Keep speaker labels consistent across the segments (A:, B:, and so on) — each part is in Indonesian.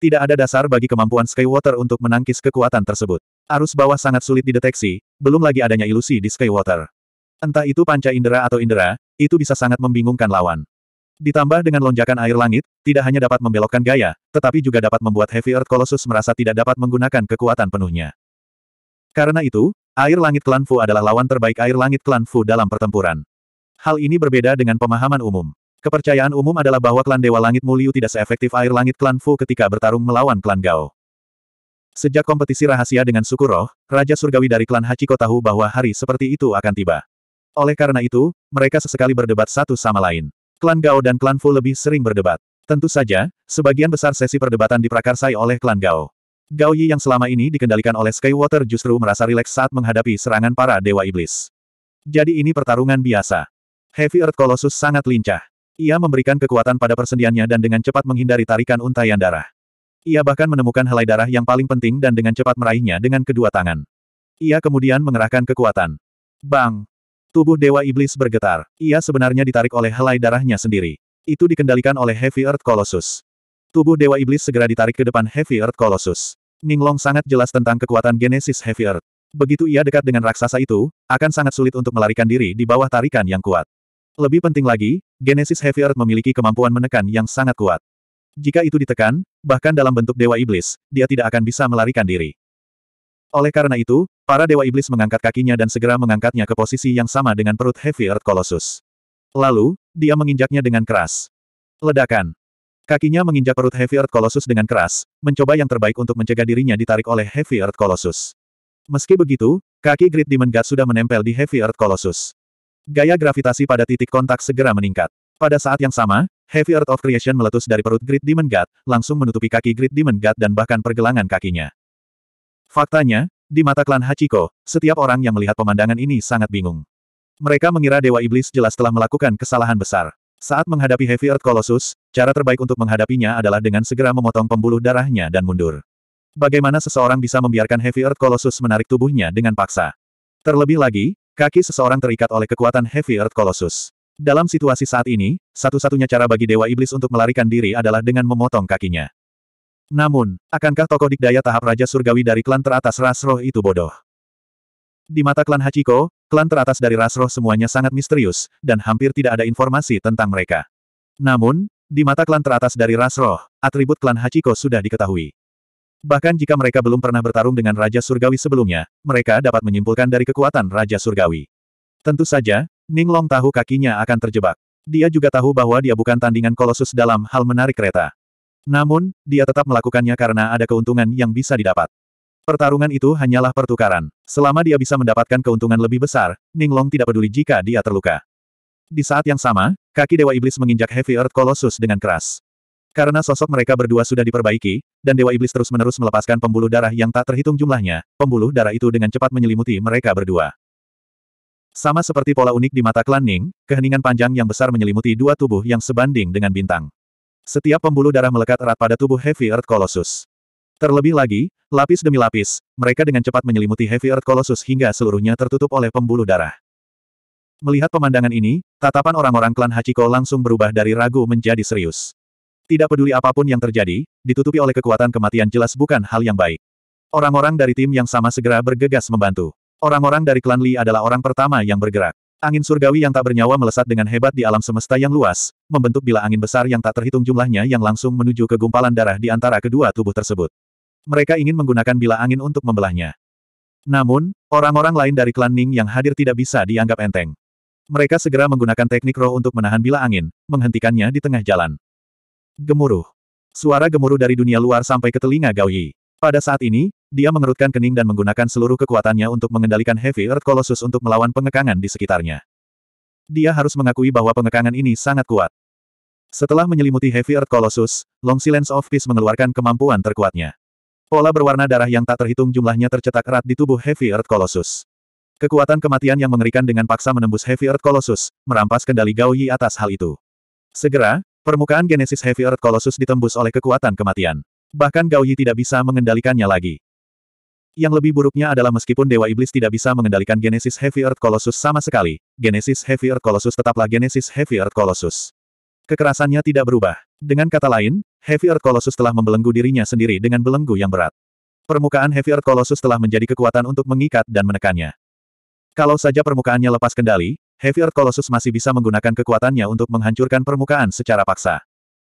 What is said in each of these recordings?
A: Tidak ada dasar bagi kemampuan Skywater untuk menangkis kekuatan tersebut. Arus bawah sangat sulit dideteksi, belum lagi adanya ilusi di Skywater. Entah itu panca indera atau indera, itu bisa sangat membingungkan lawan. Ditambah dengan lonjakan air langit, tidak hanya dapat membelokkan gaya, tetapi juga dapat membuat Heavy Earth Colossus merasa tidak dapat menggunakan kekuatan penuhnya. Karena itu, air langit klan Fu adalah lawan terbaik air langit klan Fu dalam pertempuran. Hal ini berbeda dengan pemahaman umum. Kepercayaan umum adalah bahwa klan Dewa Langit Muliu tidak seefektif air langit klan Fu ketika bertarung melawan klan Gao. Sejak kompetisi rahasia dengan suku roh, Raja Surgawi dari klan Hachiko tahu bahwa hari seperti itu akan tiba. Oleh karena itu, mereka sesekali berdebat satu sama lain. Klan Gao dan klan Fu lebih sering berdebat. Tentu saja, sebagian besar sesi perdebatan diprakarsai oleh klan Gao. Gao Yi yang selama ini dikendalikan oleh Skywater justru merasa rileks saat menghadapi serangan para Dewa Iblis. Jadi ini pertarungan biasa. Heavy Earth Colossus sangat lincah. Ia memberikan kekuatan pada persendiannya dan dengan cepat menghindari tarikan untaian darah. Ia bahkan menemukan helai darah yang paling penting dan dengan cepat meraihnya dengan kedua tangan. Ia kemudian mengerahkan kekuatan. Bang! Tubuh Dewa Iblis bergetar. Ia sebenarnya ditarik oleh helai darahnya sendiri. Itu dikendalikan oleh Heavy Earth Colossus. Tubuh Dewa Iblis segera ditarik ke depan Heavy Earth Colossus. Ninglong sangat jelas tentang kekuatan Genesis Heavy Earth. Begitu ia dekat dengan raksasa itu, akan sangat sulit untuk melarikan diri di bawah tarikan yang kuat. Lebih penting lagi, Genesis Heavy Earth memiliki kemampuan menekan yang sangat kuat. Jika itu ditekan, bahkan dalam bentuk Dewa Iblis, dia tidak akan bisa melarikan diri. Oleh karena itu, para Dewa Iblis mengangkat kakinya dan segera mengangkatnya ke posisi yang sama dengan perut Heavy Earth Colossus. Lalu, dia menginjaknya dengan keras. Ledakan. Kakinya menginjak perut Heavy Earth Colossus dengan keras, mencoba yang terbaik untuk mencegah dirinya ditarik oleh Heavy Earth Colossus. Meski begitu, kaki Great Demon God sudah menempel di Heavy Earth Colossus. Gaya gravitasi pada titik kontak segera meningkat. Pada saat yang sama, Heavy Earth of Creation meletus dari perut Great Demon God, langsung menutupi kaki Great Demon God dan bahkan pergelangan kakinya. Faktanya, di mata klan Hachiko, setiap orang yang melihat pemandangan ini sangat bingung. Mereka mengira Dewa Iblis jelas telah melakukan kesalahan besar. Saat menghadapi Heavy Earth Colossus, cara terbaik untuk menghadapinya adalah dengan segera memotong pembuluh darahnya dan mundur. Bagaimana seseorang bisa membiarkan Heavy Earth Colossus menarik tubuhnya dengan paksa? Terlebih lagi, Kaki seseorang terikat oleh kekuatan Heavy Earth Colossus. Dalam situasi saat ini, satu-satunya cara bagi Dewa Iblis untuk melarikan diri adalah dengan memotong kakinya. Namun, akankah tokoh dikdaya tahap Raja Surgawi dari klan teratas Rasroh itu bodoh? Di mata klan Hachiko, klan teratas dari Rasroh semuanya sangat misterius, dan hampir tidak ada informasi tentang mereka. Namun, di mata klan teratas dari Rasroh, atribut klan Hachiko sudah diketahui. Bahkan jika mereka belum pernah bertarung dengan Raja Surgawi sebelumnya, mereka dapat menyimpulkan dari kekuatan Raja Surgawi. Tentu saja, Ning Long tahu kakinya akan terjebak. Dia juga tahu bahwa dia bukan tandingan kolosus dalam hal menarik kereta. Namun, dia tetap melakukannya karena ada keuntungan yang bisa didapat. Pertarungan itu hanyalah pertukaran. Selama dia bisa mendapatkan keuntungan lebih besar, Ning Long tidak peduli jika dia terluka. Di saat yang sama, kaki Dewa Iblis menginjak Heavy Earth Colossus dengan keras. Karena sosok mereka berdua sudah diperbaiki, dan Dewa Iblis terus-menerus melepaskan pembuluh darah yang tak terhitung jumlahnya, pembuluh darah itu dengan cepat menyelimuti mereka berdua. Sama seperti pola unik di mata klan Ning, keheningan panjang yang besar menyelimuti dua tubuh yang sebanding dengan bintang. Setiap pembuluh darah melekat erat pada tubuh Heavy Earth Colossus. Terlebih lagi, lapis demi lapis, mereka dengan cepat menyelimuti Heavy Earth Colossus hingga seluruhnya tertutup oleh pembuluh darah. Melihat pemandangan ini, tatapan orang-orang klan Hachiko langsung berubah dari ragu menjadi serius. Tidak peduli apapun yang terjadi, ditutupi oleh kekuatan kematian jelas bukan hal yang baik. Orang-orang dari tim yang sama segera bergegas membantu. Orang-orang dari klan Li adalah orang pertama yang bergerak. Angin surgawi yang tak bernyawa melesat dengan hebat di alam semesta yang luas, membentuk bila angin besar yang tak terhitung jumlahnya yang langsung menuju ke gumpalan darah di antara kedua tubuh tersebut. Mereka ingin menggunakan bila angin untuk membelahnya. Namun, orang-orang lain dari klan Ning yang hadir tidak bisa dianggap enteng. Mereka segera menggunakan teknik roh untuk menahan bila angin, menghentikannya di tengah jalan. Gemuruh. Suara gemuruh dari dunia luar sampai ke telinga Gao Yi. Pada saat ini, dia mengerutkan kening dan menggunakan seluruh kekuatannya untuk mengendalikan Heavy Earth Colossus untuk melawan pengekangan di sekitarnya. Dia harus mengakui bahwa pengekangan ini sangat kuat. Setelah menyelimuti Heavy Earth Colossus, Long Silence of Peace mengeluarkan kemampuan terkuatnya. Pola berwarna darah yang tak terhitung jumlahnya tercetak erat di tubuh Heavy Earth Colossus. Kekuatan kematian yang mengerikan dengan paksa menembus Heavy Earth Colossus, merampas kendali Gao Yi atas hal itu. Segera, Permukaan Genesis Heavy Earth Colossus ditembus oleh kekuatan kematian. Bahkan Gao Yi tidak bisa mengendalikannya lagi. Yang lebih buruknya adalah meskipun Dewa Iblis tidak bisa mengendalikan Genesis Heavy Earth Colossus sama sekali, Genesis Heavy Earth Colossus tetaplah Genesis Heavy Earth Colossus. Kekerasannya tidak berubah. Dengan kata lain, Heavy Earth Colossus telah membelenggu dirinya sendiri dengan belenggu yang berat. Permukaan Heavy Earth Colossus telah menjadi kekuatan untuk mengikat dan menekannya. Kalau saja permukaannya lepas kendali, Heavy Earth Colossus masih bisa menggunakan kekuatannya untuk menghancurkan permukaan secara paksa.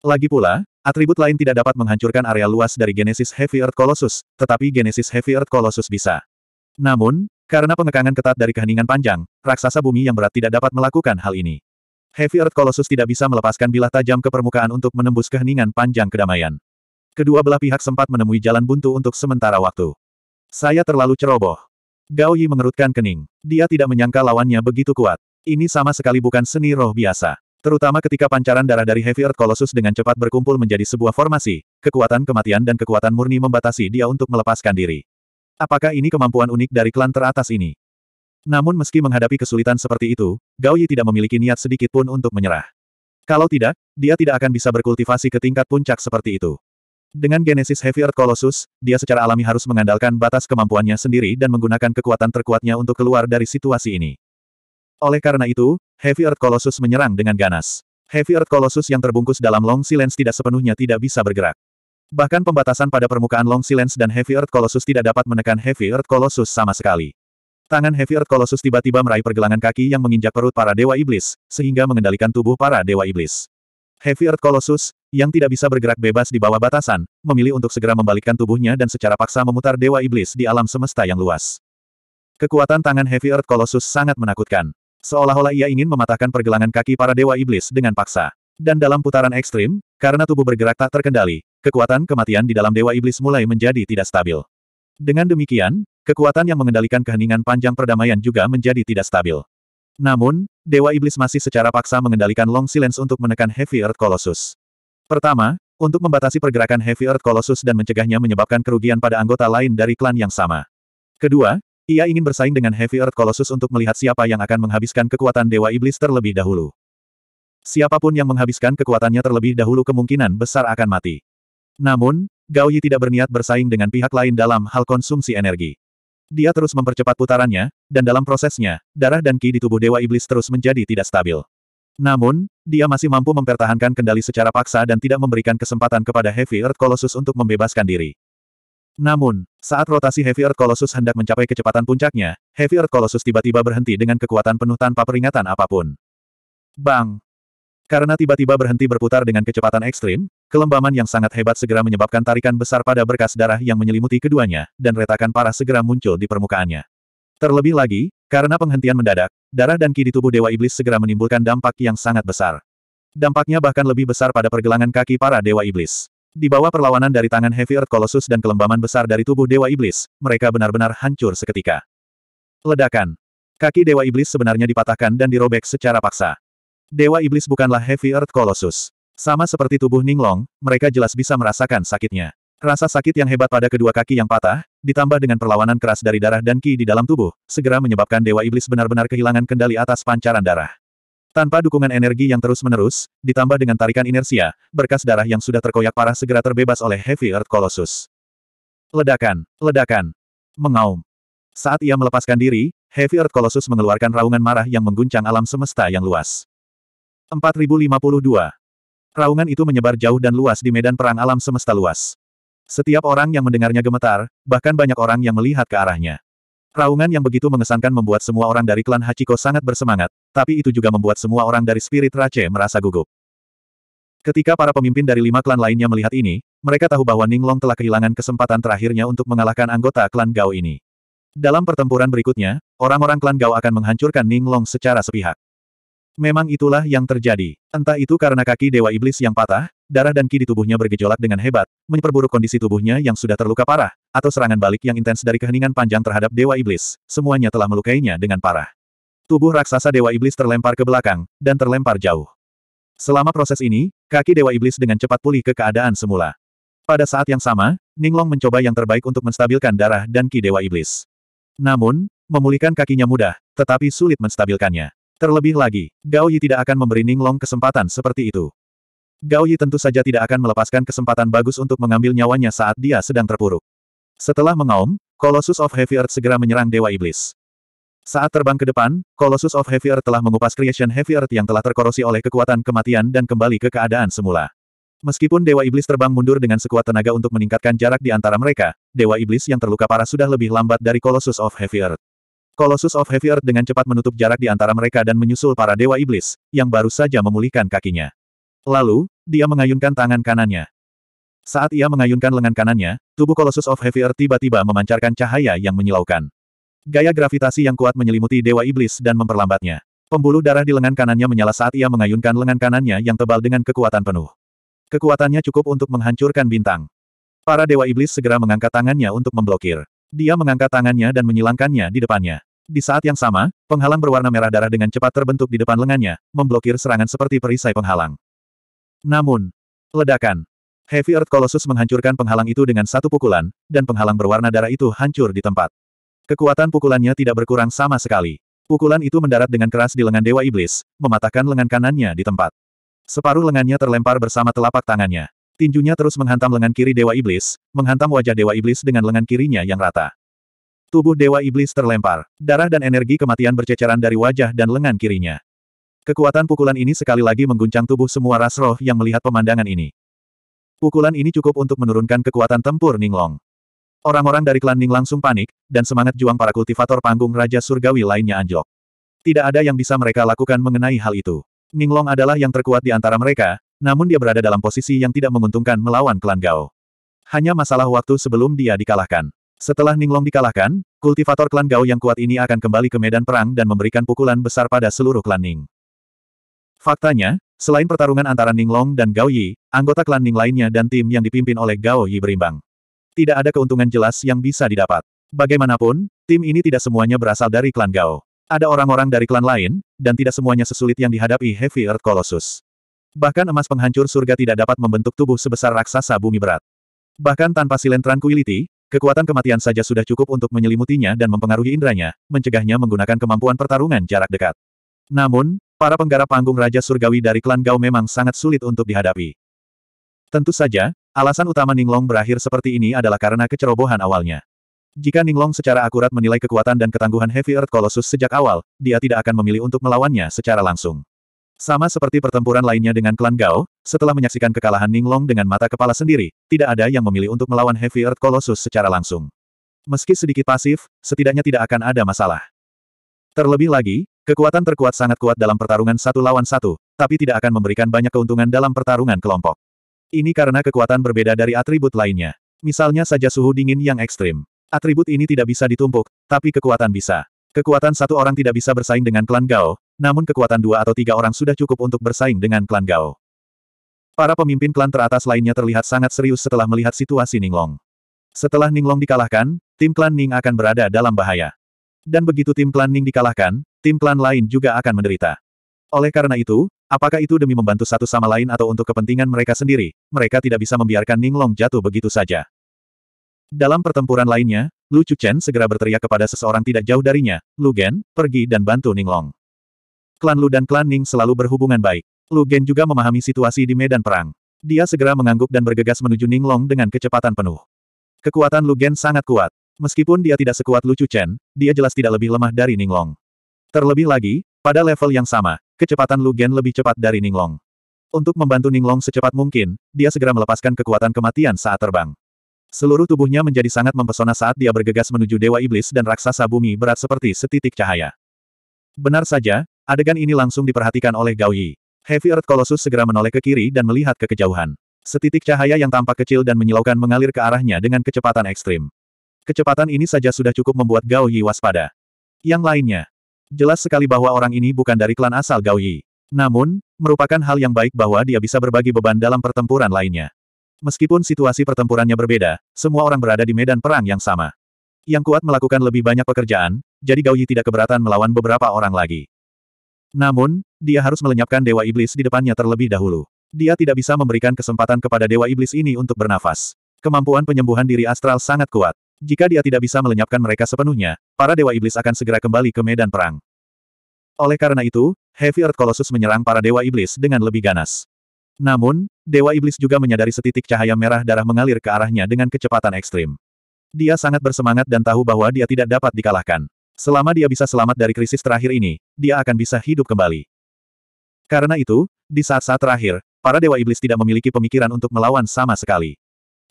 A: Lagi pula, atribut lain tidak dapat menghancurkan area luas dari Genesis Heavy Earth Colossus, tetapi Genesis Heavy Earth Colossus bisa. Namun, karena pengekangan ketat dari keheningan panjang, raksasa bumi yang berat tidak dapat melakukan hal ini. Heavy Earth Colossus tidak bisa melepaskan bilah tajam ke permukaan untuk menembus keheningan panjang kedamaian. Kedua belah pihak sempat menemui jalan buntu untuk sementara waktu. Saya terlalu ceroboh. Gao Yi mengerutkan kening. Dia tidak menyangka lawannya begitu kuat. Ini sama sekali bukan seni roh biasa. Terutama ketika pancaran darah dari Heavy Earth Colossus dengan cepat berkumpul menjadi sebuah formasi, kekuatan kematian dan kekuatan murni membatasi dia untuk melepaskan diri. Apakah ini kemampuan unik dari klan teratas ini? Namun meski menghadapi kesulitan seperti itu, Gao Yi tidak memiliki niat sedikit pun untuk menyerah. Kalau tidak, dia tidak akan bisa berkultivasi ke tingkat puncak seperti itu. Dengan Genesis Heavy Earth Colossus, dia secara alami harus mengandalkan batas kemampuannya sendiri dan menggunakan kekuatan terkuatnya untuk keluar dari situasi ini. Oleh karena itu, Heavy Earth Colossus menyerang dengan ganas. Heavy Earth Colossus yang terbungkus dalam Long Silence tidak sepenuhnya tidak bisa bergerak. Bahkan pembatasan pada permukaan Long Silence dan Heavy Earth Colossus tidak dapat menekan Heavy Earth Colossus sama sekali. Tangan Heavy Earth Colossus tiba-tiba meraih pergelangan kaki yang menginjak perut para Dewa Iblis, sehingga mengendalikan tubuh para Dewa Iblis. Heavy Earth Colossus, yang tidak bisa bergerak bebas di bawah batasan, memilih untuk segera membalikkan tubuhnya dan secara paksa memutar Dewa Iblis di alam semesta yang luas. Kekuatan tangan Heavy Earth Colossus sangat menakutkan. Seolah-olah ia ingin mematahkan pergelangan kaki para dewa iblis dengan paksa. Dan dalam putaran ekstrim, karena tubuh bergerak tak terkendali, kekuatan kematian di dalam dewa iblis mulai menjadi tidak stabil. Dengan demikian, kekuatan yang mengendalikan keheningan panjang perdamaian juga menjadi tidak stabil. Namun, dewa iblis masih secara paksa mengendalikan Long Silence untuk menekan Heavy Earth Colossus. Pertama, untuk membatasi pergerakan Heavy Earth Colossus dan mencegahnya menyebabkan kerugian pada anggota lain dari klan yang sama. Kedua, ia ingin bersaing dengan Heavy Earth Colossus untuk melihat siapa yang akan menghabiskan kekuatan Dewa Iblis terlebih dahulu. Siapapun yang menghabiskan kekuatannya terlebih dahulu kemungkinan besar akan mati. Namun, Gao Yi tidak berniat bersaing dengan pihak lain dalam hal konsumsi energi. Dia terus mempercepat putarannya, dan dalam prosesnya, darah dan ki di tubuh Dewa Iblis terus menjadi tidak stabil. Namun, dia masih mampu mempertahankan kendali secara paksa dan tidak memberikan kesempatan kepada Heavy Earth Colossus untuk membebaskan diri. Namun, saat rotasi Heavy Earth Colossus hendak mencapai kecepatan puncaknya, Heavy Earth Colossus tiba-tiba berhenti dengan kekuatan penuh tanpa peringatan apapun. Bang! Karena tiba-tiba berhenti berputar dengan kecepatan ekstrim, kelembaman yang sangat hebat segera menyebabkan tarikan besar pada berkas darah yang menyelimuti keduanya, dan retakan parah segera muncul di permukaannya. Terlebih lagi, karena penghentian mendadak, darah dan ki di tubuh Dewa Iblis segera menimbulkan dampak yang sangat besar. Dampaknya bahkan lebih besar pada pergelangan kaki para Dewa Iblis. Di bawah perlawanan dari tangan Heavy Earth Colossus dan kelembaman besar dari tubuh Dewa Iblis, mereka benar-benar hancur seketika. Ledakan. Kaki Dewa Iblis sebenarnya dipatahkan dan dirobek secara paksa. Dewa Iblis bukanlah Heavy Earth Colossus. Sama seperti tubuh Ninglong, mereka jelas bisa merasakan sakitnya. Rasa sakit yang hebat pada kedua kaki yang patah, ditambah dengan perlawanan keras dari darah dan ki di dalam tubuh, segera menyebabkan Dewa Iblis benar-benar kehilangan kendali atas pancaran darah. Tanpa dukungan energi yang terus-menerus, ditambah dengan tarikan inersia, berkas darah yang sudah terkoyak parah segera terbebas oleh Heavy Earth Colossus. Ledakan, ledakan, mengaum. Saat ia melepaskan diri, Heavy Earth Colossus mengeluarkan raungan marah yang mengguncang alam semesta yang luas. 4052. Raungan itu menyebar jauh dan luas di medan perang alam semesta luas. Setiap orang yang mendengarnya gemetar, bahkan banyak orang yang melihat ke arahnya. Raungan yang begitu mengesankan membuat semua orang dari klan Hachiko sangat bersemangat, tapi itu juga membuat semua orang dari Spirit Rache merasa gugup. Ketika para pemimpin dari lima klan lainnya melihat ini, mereka tahu bahwa Ninglong telah kehilangan kesempatan terakhirnya untuk mengalahkan anggota klan Gao ini. Dalam pertempuran berikutnya, orang-orang klan Gao akan menghancurkan Ninglong secara sepihak. Memang itulah yang terjadi. Entah itu karena kaki Dewa Iblis yang patah, darah dan ki di tubuhnya bergejolak dengan hebat, memperburuk kondisi tubuhnya yang sudah terluka parah, atau serangan balik yang intens dari keheningan panjang terhadap Dewa Iblis, semuanya telah melukainya dengan parah. Tubuh raksasa Dewa Iblis terlempar ke belakang, dan terlempar jauh. Selama proses ini, kaki Dewa Iblis dengan cepat pulih ke keadaan semula. Pada saat yang sama, Ninglong mencoba yang terbaik untuk menstabilkan darah dan ki Dewa Iblis. Namun, memulihkan kakinya mudah, tetapi sulit menstabilkannya. Terlebih lagi, Gao Yi tidak akan memberi Ninglong kesempatan seperti itu. Gao Yi tentu saja tidak akan melepaskan kesempatan bagus untuk mengambil nyawanya saat dia sedang terpuruk. Setelah mengaum, Colossus of Heavy Earth segera menyerang Dewa Iblis. Saat terbang ke depan, Colossus of Heavy Earth telah mengupas Creation Heavy Earth yang telah terkorosi oleh kekuatan kematian dan kembali ke keadaan semula. Meskipun Dewa Iblis terbang mundur dengan sekuat tenaga untuk meningkatkan jarak di antara mereka, Dewa Iblis yang terluka parah sudah lebih lambat dari Colossus of Heavy Earth. Colossus of Heavy Earth dengan cepat menutup jarak di antara mereka dan menyusul para Dewa Iblis, yang baru saja memulihkan kakinya. Lalu, dia mengayunkan tangan kanannya. Saat ia mengayunkan lengan kanannya, tubuh Colossus of Heavy Earth tiba-tiba memancarkan cahaya yang menyilaukan. Gaya gravitasi yang kuat menyelimuti Dewa Iblis dan memperlambatnya. Pembuluh darah di lengan kanannya menyala saat ia mengayunkan lengan kanannya yang tebal dengan kekuatan penuh. Kekuatannya cukup untuk menghancurkan bintang. Para Dewa Iblis segera mengangkat tangannya untuk memblokir. Dia mengangkat tangannya dan menyilangkannya di depannya. Di saat yang sama, penghalang berwarna merah darah dengan cepat terbentuk di depan lengannya, memblokir serangan seperti perisai penghalang. Namun, ledakan, Heavy Earth Colossus menghancurkan penghalang itu dengan satu pukulan, dan penghalang berwarna darah itu hancur di tempat. Kekuatan pukulannya tidak berkurang sama sekali. Pukulan itu mendarat dengan keras di lengan Dewa Iblis, mematahkan lengan kanannya di tempat. Separuh lengannya terlempar bersama telapak tangannya. Tinjunya terus menghantam lengan kiri Dewa Iblis, menghantam wajah Dewa Iblis dengan lengan kirinya yang rata. Tubuh Dewa Iblis terlempar. Darah dan energi kematian berceceran dari wajah dan lengan kirinya. Kekuatan pukulan ini sekali lagi mengguncang tubuh semua ras roh yang melihat pemandangan ini. Pukulan ini cukup untuk menurunkan kekuatan tempur Ninglong. Orang-orang dari klan Ning langsung panik, dan semangat juang para kultivator panggung Raja Surgawi lainnya anjlok. Tidak ada yang bisa mereka lakukan mengenai hal itu. Ninglong adalah yang terkuat di antara mereka, namun dia berada dalam posisi yang tidak menguntungkan melawan klan Gao. Hanya masalah waktu sebelum dia dikalahkan. Setelah Ninglong dikalahkan, kultivator klan Gao yang kuat ini akan kembali ke medan perang dan memberikan pukulan besar pada seluruh klan Ning. Faktanya, Selain pertarungan antara Ning Long dan Gao Yi, anggota klan Ning lainnya dan tim yang dipimpin oleh Gao Yi berimbang. Tidak ada keuntungan jelas yang bisa didapat. Bagaimanapun, tim ini tidak semuanya berasal dari klan Gao. Ada orang-orang dari klan lain, dan tidak semuanya sesulit yang dihadapi Heavy Earth Colossus. Bahkan emas penghancur surga tidak dapat membentuk tubuh sebesar raksasa bumi berat. Bahkan tanpa silen tranquility, kekuatan kematian saja sudah cukup untuk menyelimutinya dan mempengaruhi indranya, mencegahnya menggunakan kemampuan pertarungan jarak dekat. Namun, Para penggarap panggung Raja Surgawi dari klan Gao memang sangat sulit untuk dihadapi. Tentu saja, alasan utama Ninglong berakhir seperti ini adalah karena kecerobohan awalnya. Jika Ninglong secara akurat menilai kekuatan dan ketangguhan Heavy Earth Colossus sejak awal, dia tidak akan memilih untuk melawannya secara langsung. Sama seperti pertempuran lainnya dengan klan Gao, setelah menyaksikan kekalahan Ninglong dengan mata kepala sendiri, tidak ada yang memilih untuk melawan Heavy Earth Colossus secara langsung. Meski sedikit pasif, setidaknya tidak akan ada masalah. Terlebih lagi, Kekuatan terkuat sangat kuat dalam pertarungan satu lawan satu, tapi tidak akan memberikan banyak keuntungan dalam pertarungan kelompok. Ini karena kekuatan berbeda dari atribut lainnya. Misalnya saja suhu dingin yang ekstrim. Atribut ini tidak bisa ditumpuk, tapi kekuatan bisa. Kekuatan satu orang tidak bisa bersaing dengan klan Gao, namun kekuatan dua atau tiga orang sudah cukup untuk bersaing dengan klan Gao. Para pemimpin klan teratas lainnya terlihat sangat serius setelah melihat situasi Ninglong. Setelah Ninglong dikalahkan, tim klan Ning akan berada dalam bahaya. Dan begitu tim klan Ning dikalahkan, tim klan lain juga akan menderita. Oleh karena itu, apakah itu demi membantu satu sama lain atau untuk kepentingan mereka sendiri, mereka tidak bisa membiarkan Ninglong jatuh begitu saja. Dalam pertempuran lainnya, Lu Chen segera berteriak kepada seseorang tidak jauh darinya, Lu Gen, pergi dan bantu Ninglong. Klan Lu dan klan Ning selalu berhubungan baik. Lu Gen juga memahami situasi di medan perang. Dia segera mengangguk dan bergegas menuju Ninglong dengan kecepatan penuh. Kekuatan Lu Gen sangat kuat. Meskipun dia tidak sekuat Lu Chen, dia jelas tidak lebih lemah dari Ninglong. Terlebih lagi, pada level yang sama, kecepatan Lu Gen lebih cepat dari Ninglong. Untuk membantu Ninglong secepat mungkin, dia segera melepaskan kekuatan kematian saat terbang. Seluruh tubuhnya menjadi sangat mempesona saat dia bergegas menuju Dewa Iblis dan Raksasa Bumi berat seperti setitik cahaya. Benar saja, adegan ini langsung diperhatikan oleh Gao Yi. Heavy Earth Colossus segera menoleh ke kiri dan melihat ke kejauhan. Setitik cahaya yang tampak kecil dan menyilaukan mengalir ke arahnya dengan kecepatan ekstrim. Kecepatan ini saja sudah cukup membuat Gao Yi waspada. Yang lainnya, Jelas sekali bahwa orang ini bukan dari klan asal Gao Namun, merupakan hal yang baik bahwa dia bisa berbagi beban dalam pertempuran lainnya. Meskipun situasi pertempurannya berbeda, semua orang berada di medan perang yang sama. Yang kuat melakukan lebih banyak pekerjaan, jadi Gao tidak keberatan melawan beberapa orang lagi. Namun, dia harus melenyapkan Dewa Iblis di depannya terlebih dahulu. Dia tidak bisa memberikan kesempatan kepada Dewa Iblis ini untuk bernafas. Kemampuan penyembuhan diri astral sangat kuat. Jika dia tidak bisa melenyapkan mereka sepenuhnya, para dewa iblis akan segera kembali ke medan perang. Oleh karena itu, Heavy Earth Colossus menyerang para dewa iblis dengan lebih ganas. Namun, dewa iblis juga menyadari setitik cahaya merah darah mengalir ke arahnya dengan kecepatan ekstrim. Dia sangat bersemangat dan tahu bahwa dia tidak dapat dikalahkan. Selama dia bisa selamat dari krisis terakhir ini, dia akan bisa hidup kembali. Karena itu, di saat-saat terakhir, para dewa iblis tidak memiliki pemikiran untuk melawan sama sekali.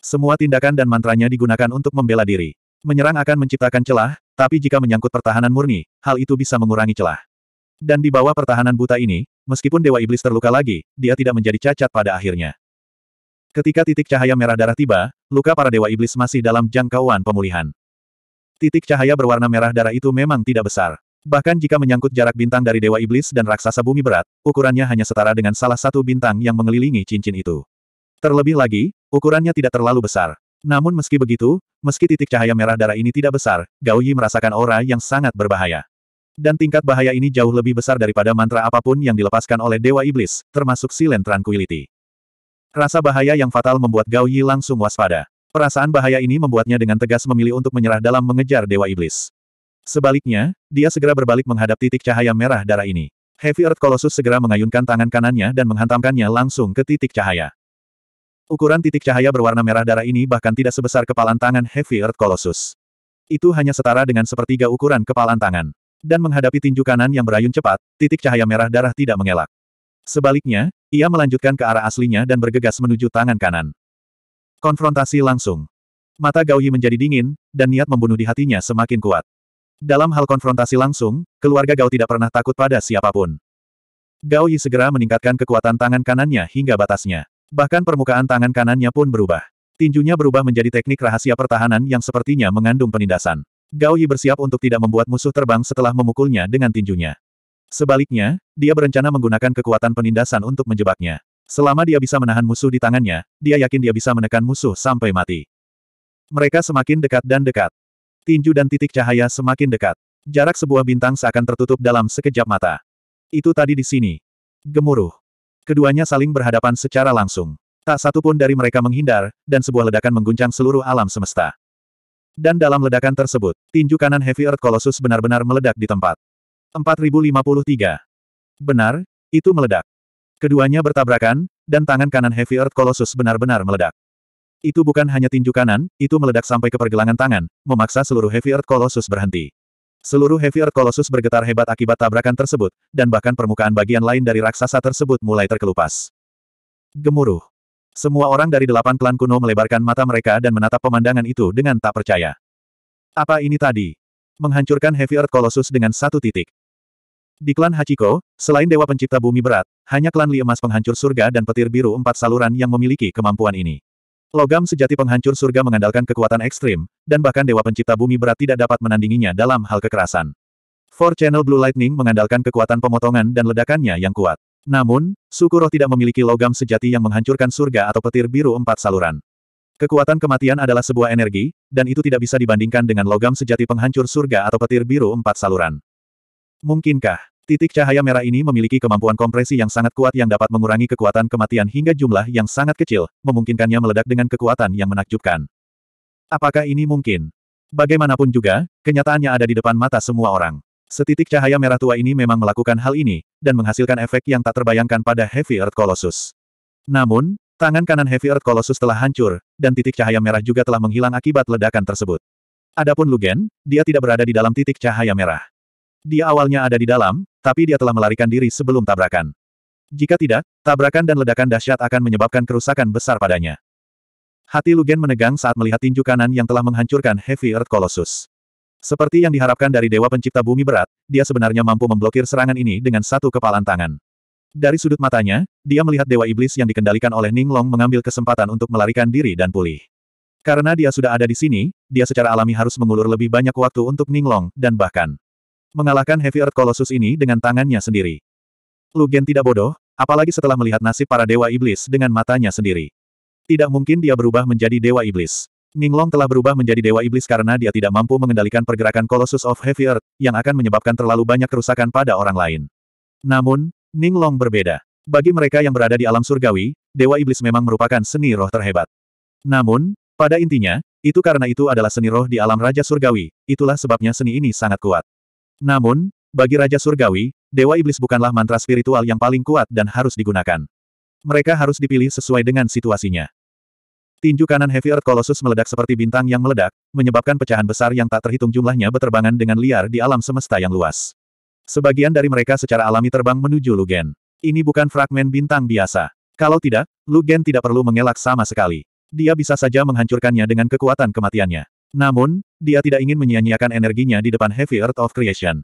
A: Semua tindakan dan mantranya digunakan untuk membela diri. Menyerang akan menciptakan celah, tapi jika menyangkut pertahanan murni, hal itu bisa mengurangi celah. Dan di bawah pertahanan buta ini, meskipun Dewa Iblis terluka lagi, dia tidak menjadi cacat pada akhirnya. Ketika titik cahaya merah darah tiba, luka para Dewa Iblis masih dalam jangkauan pemulihan. Titik cahaya berwarna merah darah itu memang tidak besar. Bahkan jika menyangkut jarak bintang dari Dewa Iblis dan Raksasa Bumi Berat, ukurannya hanya setara dengan salah satu bintang yang mengelilingi cincin itu. Terlebih lagi, Ukurannya tidak terlalu besar. Namun meski begitu, meski titik cahaya merah darah ini tidak besar, Gao Yi merasakan aura yang sangat berbahaya. Dan tingkat bahaya ini jauh lebih besar daripada mantra apapun yang dilepaskan oleh Dewa Iblis, termasuk Silent Tranquility. Rasa bahaya yang fatal membuat Gao Yi langsung waspada. Perasaan bahaya ini membuatnya dengan tegas memilih untuk menyerah dalam mengejar Dewa Iblis. Sebaliknya, dia segera berbalik menghadap titik cahaya merah darah ini. Heavy Earth Colossus segera mengayunkan tangan kanannya dan menghantamkannya langsung ke titik cahaya. Ukuran titik cahaya berwarna merah darah ini bahkan tidak sebesar kepalan tangan Heavy Earth Colossus. Itu hanya setara dengan sepertiga ukuran kepalan tangan. Dan menghadapi tinju kanan yang berayun cepat, titik cahaya merah darah tidak mengelak. Sebaliknya, ia melanjutkan ke arah aslinya dan bergegas menuju tangan kanan. Konfrontasi langsung. Mata Gauhi menjadi dingin, dan niat membunuh di hatinya semakin kuat. Dalam hal konfrontasi langsung, keluarga Gao tidak pernah takut pada siapapun. Gao segera meningkatkan kekuatan tangan kanannya hingga batasnya. Bahkan permukaan tangan kanannya pun berubah. Tinjunya berubah menjadi teknik rahasia pertahanan yang sepertinya mengandung penindasan. Gao Yi bersiap untuk tidak membuat musuh terbang setelah memukulnya dengan tinjunya. Sebaliknya, dia berencana menggunakan kekuatan penindasan untuk menjebaknya. Selama dia bisa menahan musuh di tangannya, dia yakin dia bisa menekan musuh sampai mati. Mereka semakin dekat dan dekat. Tinju dan titik cahaya semakin dekat. Jarak sebuah bintang seakan tertutup dalam sekejap mata. Itu tadi di sini. Gemuruh. Keduanya saling berhadapan secara langsung. Tak satu pun dari mereka menghindar, dan sebuah ledakan mengguncang seluruh alam semesta. Dan dalam ledakan tersebut, tinju kanan Heavy Earth Colossus benar-benar meledak di tempat. 4053. Benar, itu meledak. Keduanya bertabrakan, dan tangan kanan Heavy Earth Colossus benar-benar meledak. Itu bukan hanya tinju kanan, itu meledak sampai ke pergelangan tangan, memaksa seluruh Heavy Earth Colossus berhenti. Seluruh Heavier Colossus bergetar hebat akibat tabrakan tersebut, dan bahkan permukaan bagian lain dari raksasa tersebut mulai terkelupas. Gemuruh. Semua orang dari delapan klan kuno melebarkan mata mereka dan menatap pemandangan itu dengan tak percaya. Apa ini tadi? Menghancurkan Heavy Earth Colossus dengan satu titik. Di klan Hachiko, selain Dewa Pencipta Bumi Berat, hanya klan Li Emas Penghancur Surga dan Petir Biru empat saluran yang memiliki kemampuan ini. Logam sejati penghancur surga mengandalkan kekuatan ekstrim, dan bahkan Dewa Pencipta Bumi Berat tidak dapat menandinginya dalam hal kekerasan. Four Channel Blue Lightning mengandalkan kekuatan pemotongan dan ledakannya yang kuat. Namun, suku tidak memiliki logam sejati yang menghancurkan surga atau petir biru empat saluran. Kekuatan kematian adalah sebuah energi, dan itu tidak bisa dibandingkan dengan logam sejati penghancur surga atau petir biru empat saluran. Mungkinkah Titik cahaya merah ini memiliki kemampuan kompresi yang sangat kuat yang dapat mengurangi kekuatan kematian hingga jumlah yang sangat kecil, memungkinkannya meledak dengan kekuatan yang menakjubkan. Apakah ini mungkin? Bagaimanapun juga, kenyataannya ada di depan mata semua orang. Setitik cahaya merah tua ini memang melakukan hal ini, dan menghasilkan efek yang tak terbayangkan pada Heavy Earth Colossus. Namun, tangan kanan Heavy Earth Colossus telah hancur, dan titik cahaya merah juga telah menghilang akibat ledakan tersebut. Adapun Lugen, dia tidak berada di dalam titik cahaya merah. Dia awalnya ada di dalam, tapi dia telah melarikan diri sebelum tabrakan. Jika tidak, tabrakan dan ledakan dahsyat akan menyebabkan kerusakan besar padanya. Hati Lugen menegang saat melihat tinju kanan yang telah menghancurkan Heavy Earth Colossus. Seperti yang diharapkan dari Dewa Pencipta Bumi Berat, dia sebenarnya mampu memblokir serangan ini dengan satu kepalan tangan. Dari sudut matanya, dia melihat Dewa Iblis yang dikendalikan oleh Ning Long mengambil kesempatan untuk melarikan diri dan pulih. Karena dia sudah ada di sini, dia secara alami harus mengulur lebih banyak waktu untuk Ning Long dan bahkan Mengalahkan Heavy Earth Colossus ini dengan tangannya sendiri. Lugen tidak bodoh, apalagi setelah melihat nasib para Dewa Iblis dengan matanya sendiri. Tidak mungkin dia berubah menjadi Dewa Iblis. Ning Long telah berubah menjadi Dewa Iblis karena dia tidak mampu mengendalikan pergerakan Colossus of Heavy Earth, yang akan menyebabkan terlalu banyak kerusakan pada orang lain. Namun, Ning Long berbeda. Bagi mereka yang berada di alam surgawi, Dewa Iblis memang merupakan seni roh terhebat. Namun, pada intinya, itu karena itu adalah seni roh di alam Raja Surgawi, itulah sebabnya seni ini sangat kuat. Namun, bagi Raja Surgawi, Dewa Iblis bukanlah mantra spiritual yang paling kuat dan harus digunakan. Mereka harus dipilih sesuai dengan situasinya. Tinju kanan Heavy Earth Colossus meledak seperti bintang yang meledak, menyebabkan pecahan besar yang tak terhitung jumlahnya beterbangan dengan liar di alam semesta yang luas. Sebagian dari mereka secara alami terbang menuju Lugen. Ini bukan fragmen bintang biasa. Kalau tidak, Lugen tidak perlu mengelak sama sekali. Dia bisa saja menghancurkannya dengan kekuatan kematiannya. Namun, dia tidak ingin menyia-nyiakan energinya di depan Heavy Earth of Creation.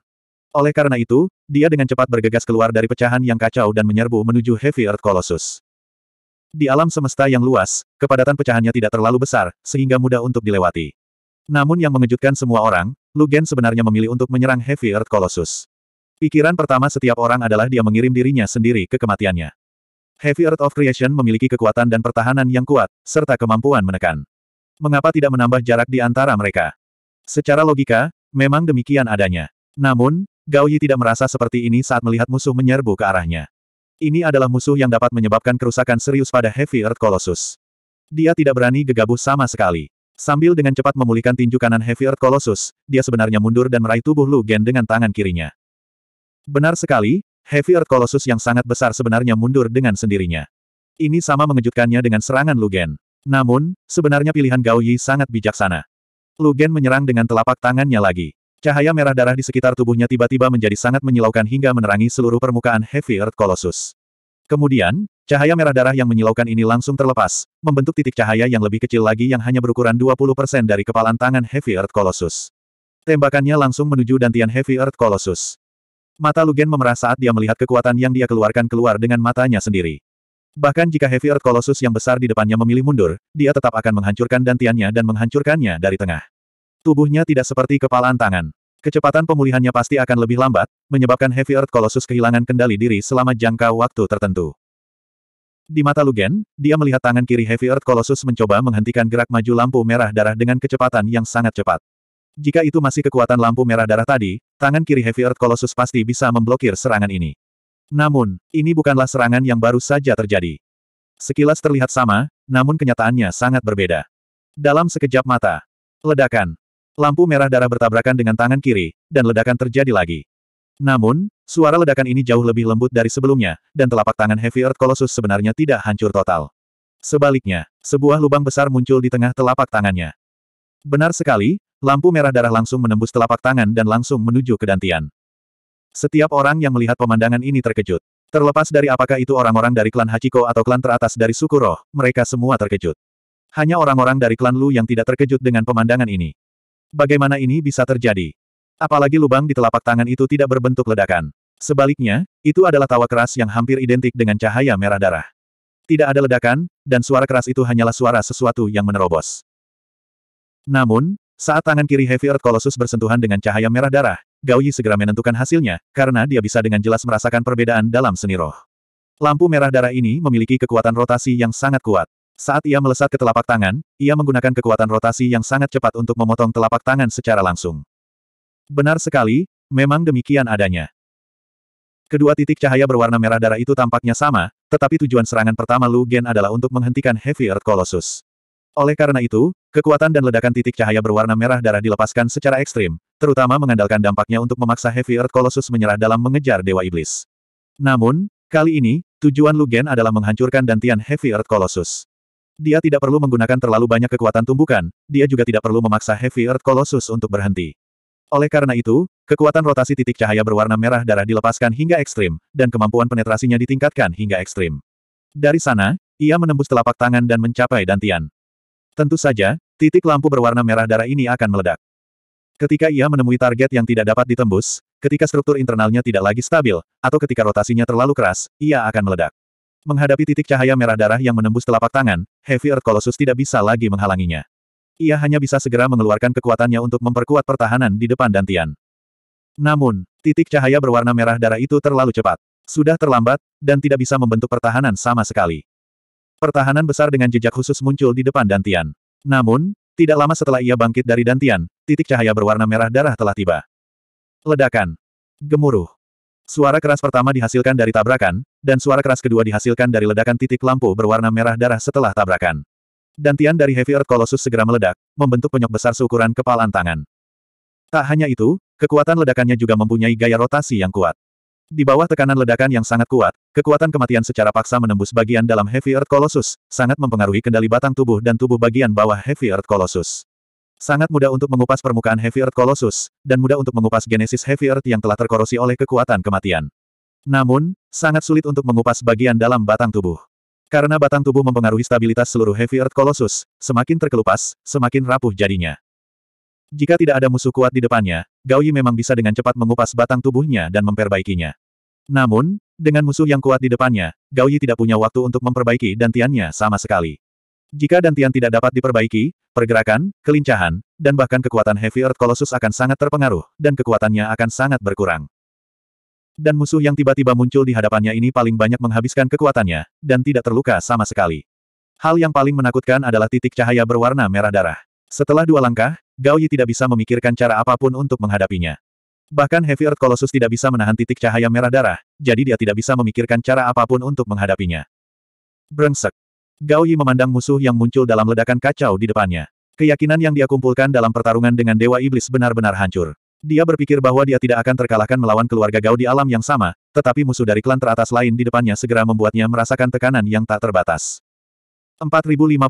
A: Oleh karena itu, dia dengan cepat bergegas keluar dari pecahan yang kacau dan menyerbu menuju Heavy Earth Colossus. Di alam semesta yang luas, kepadatan pecahannya tidak terlalu besar, sehingga mudah untuk dilewati. Namun yang mengejutkan semua orang, Lugen sebenarnya memilih untuk menyerang Heavy Earth Colossus. Pikiran pertama setiap orang adalah dia mengirim dirinya sendiri ke kematiannya. Heavy Earth of Creation memiliki kekuatan dan pertahanan yang kuat, serta kemampuan menekan. Mengapa tidak menambah jarak di antara mereka? Secara logika, memang demikian adanya. Namun, Gao Yi tidak merasa seperti ini saat melihat musuh menyerbu ke arahnya. Ini adalah musuh yang dapat menyebabkan kerusakan serius pada Heavy Earth Colossus. Dia tidak berani gegabah sama sekali. Sambil dengan cepat memulihkan tinju kanan Heavy Earth Colossus, dia sebenarnya mundur dan meraih tubuh Lu Gen dengan tangan kirinya. Benar sekali, Heavy Earth Colossus yang sangat besar sebenarnya mundur dengan sendirinya. Ini sama mengejutkannya dengan serangan Lu Gen. Namun, sebenarnya pilihan Gao Yi sangat bijaksana. Lu Gen menyerang dengan telapak tangannya lagi. Cahaya merah darah di sekitar tubuhnya tiba-tiba menjadi sangat menyilaukan hingga menerangi seluruh permukaan Heavy Earth Colossus. Kemudian, cahaya merah darah yang menyilaukan ini langsung terlepas, membentuk titik cahaya yang lebih kecil lagi yang hanya berukuran 20% dari kepalan tangan Heavy Earth Colossus. Tembakannya langsung menuju dantian Heavy Earth Colossus. Mata Lugen memerah saat dia melihat kekuatan yang dia keluarkan keluar dengan matanya sendiri. Bahkan jika Heavy Earth Colossus yang besar di depannya memilih mundur, dia tetap akan menghancurkan dantiannya dan menghancurkannya dari tengah. Tubuhnya tidak seperti kepalaan tangan. Kecepatan pemulihannya pasti akan lebih lambat, menyebabkan Heavy Earth Colossus kehilangan kendali diri selama jangka waktu tertentu. Di mata Lugen, dia melihat tangan kiri Heavy Earth Colossus mencoba menghentikan gerak maju lampu merah darah dengan kecepatan yang sangat cepat. Jika itu masih kekuatan lampu merah darah tadi, tangan kiri Heavy Earth Colossus pasti bisa memblokir serangan ini. Namun, ini bukanlah serangan yang baru saja terjadi. Sekilas terlihat sama, namun kenyataannya sangat berbeda. Dalam sekejap mata, ledakan. Lampu merah darah bertabrakan dengan tangan kiri, dan ledakan terjadi lagi. Namun, suara ledakan ini jauh lebih lembut dari sebelumnya, dan telapak tangan Heavy Earth Colossus sebenarnya tidak hancur total. Sebaliknya, sebuah lubang besar muncul di tengah telapak tangannya. Benar sekali, lampu merah darah langsung menembus telapak tangan dan langsung menuju ke dantian. Setiap orang yang melihat pemandangan ini terkejut. Terlepas dari apakah itu orang-orang dari klan Hachiko atau klan teratas dari suku roh, mereka semua terkejut. Hanya orang-orang dari klan Lu yang tidak terkejut dengan pemandangan ini. Bagaimana ini bisa terjadi? Apalagi lubang di telapak tangan itu tidak berbentuk ledakan. Sebaliknya, itu adalah tawa keras yang hampir identik dengan cahaya merah darah. Tidak ada ledakan, dan suara keras itu hanyalah suara sesuatu yang menerobos. Namun, saat tangan kiri Heavy Earth Colossus bersentuhan dengan cahaya merah darah, Gao segera menentukan hasilnya, karena dia bisa dengan jelas merasakan perbedaan dalam seni roh. Lampu merah darah ini memiliki kekuatan rotasi yang sangat kuat. Saat ia melesat ke telapak tangan, ia menggunakan kekuatan rotasi yang sangat cepat untuk memotong telapak tangan secara langsung. Benar sekali, memang demikian adanya. Kedua titik cahaya berwarna merah darah itu tampaknya sama, tetapi tujuan serangan pertama Lu Gen adalah untuk menghentikan Heavy Earth Colossus. Oleh karena itu, kekuatan dan ledakan titik cahaya berwarna merah darah dilepaskan secara ekstrim, terutama mengandalkan dampaknya untuk memaksa Heavy Earth Colossus menyerah dalam mengejar Dewa Iblis. Namun, kali ini, tujuan Lugen adalah menghancurkan dantian Heavy Earth Colossus. Dia tidak perlu menggunakan terlalu banyak kekuatan tumbukan, dia juga tidak perlu memaksa Heavy Earth Colossus untuk berhenti. Oleh karena itu, kekuatan rotasi titik cahaya berwarna merah darah dilepaskan hingga ekstrim, dan kemampuan penetrasinya ditingkatkan hingga ekstrim. Dari sana, ia menembus telapak tangan dan mencapai dantian. Tentu saja, titik lampu berwarna merah darah ini akan meledak. Ketika ia menemui target yang tidak dapat ditembus, ketika struktur internalnya tidak lagi stabil, atau ketika rotasinya terlalu keras, ia akan meledak. Menghadapi titik cahaya merah darah yang menembus telapak tangan, Heavy Earth Colossus tidak bisa lagi menghalanginya. Ia hanya bisa segera mengeluarkan kekuatannya untuk memperkuat pertahanan di depan Dantian. Namun, titik cahaya berwarna merah darah itu terlalu cepat. Sudah terlambat, dan tidak bisa membentuk pertahanan sama sekali. Pertahanan besar dengan jejak khusus muncul di depan Dantian. Namun, tidak lama setelah ia bangkit dari Dantian, titik cahaya berwarna merah darah telah tiba. Ledakan. Gemuruh. Suara keras pertama dihasilkan dari tabrakan, dan suara keras kedua dihasilkan dari ledakan titik lampu berwarna merah darah setelah tabrakan. Dantian dari Heavy Earth Colossus segera meledak, membentuk penyok besar seukuran kepalan tangan. Tak hanya itu, kekuatan ledakannya juga mempunyai gaya rotasi yang kuat. Di bawah tekanan ledakan yang sangat kuat, kekuatan kematian secara paksa menembus bagian dalam Heavy Earth Colossus, sangat mempengaruhi kendali batang tubuh dan tubuh bagian bawah Heavy Earth Colossus. Sangat mudah untuk mengupas permukaan Heavy Earth Colossus, dan mudah untuk mengupas genesis Heavy Earth yang telah terkorosi oleh kekuatan kematian. Namun, sangat sulit untuk mengupas bagian dalam batang tubuh. Karena batang tubuh mempengaruhi stabilitas seluruh Heavy Earth Colossus, semakin terkelupas, semakin rapuh jadinya. Jika tidak ada musuh kuat di depannya, Gao memang bisa dengan cepat mengupas batang tubuhnya dan memperbaikinya. Namun, dengan musuh yang kuat di depannya, Gao Yi tidak punya waktu untuk memperbaiki dantiannya sama sekali. Jika dantian tidak dapat diperbaiki, pergerakan, kelincahan, dan bahkan kekuatan Heavy Earth Colossus akan sangat terpengaruh, dan kekuatannya akan sangat berkurang. Dan musuh yang tiba-tiba muncul di hadapannya ini paling banyak menghabiskan kekuatannya, dan tidak terluka sama sekali. Hal yang paling menakutkan adalah titik cahaya berwarna merah darah. Setelah dua langkah, Gao Yi tidak bisa memikirkan cara apapun untuk menghadapinya. Bahkan Heavy Earth Colossus tidak bisa menahan titik cahaya merah darah, jadi dia tidak bisa memikirkan cara apapun untuk menghadapinya. Brengsek. Gao Yi memandang musuh yang muncul dalam ledakan kacau di depannya. Keyakinan yang dia kumpulkan dalam pertarungan dengan Dewa Iblis benar-benar hancur. Dia berpikir bahwa dia tidak akan terkalahkan melawan keluarga Gao di alam yang sama, tetapi musuh dari klan teratas lain di depannya segera membuatnya merasakan tekanan yang tak terbatas. 4054.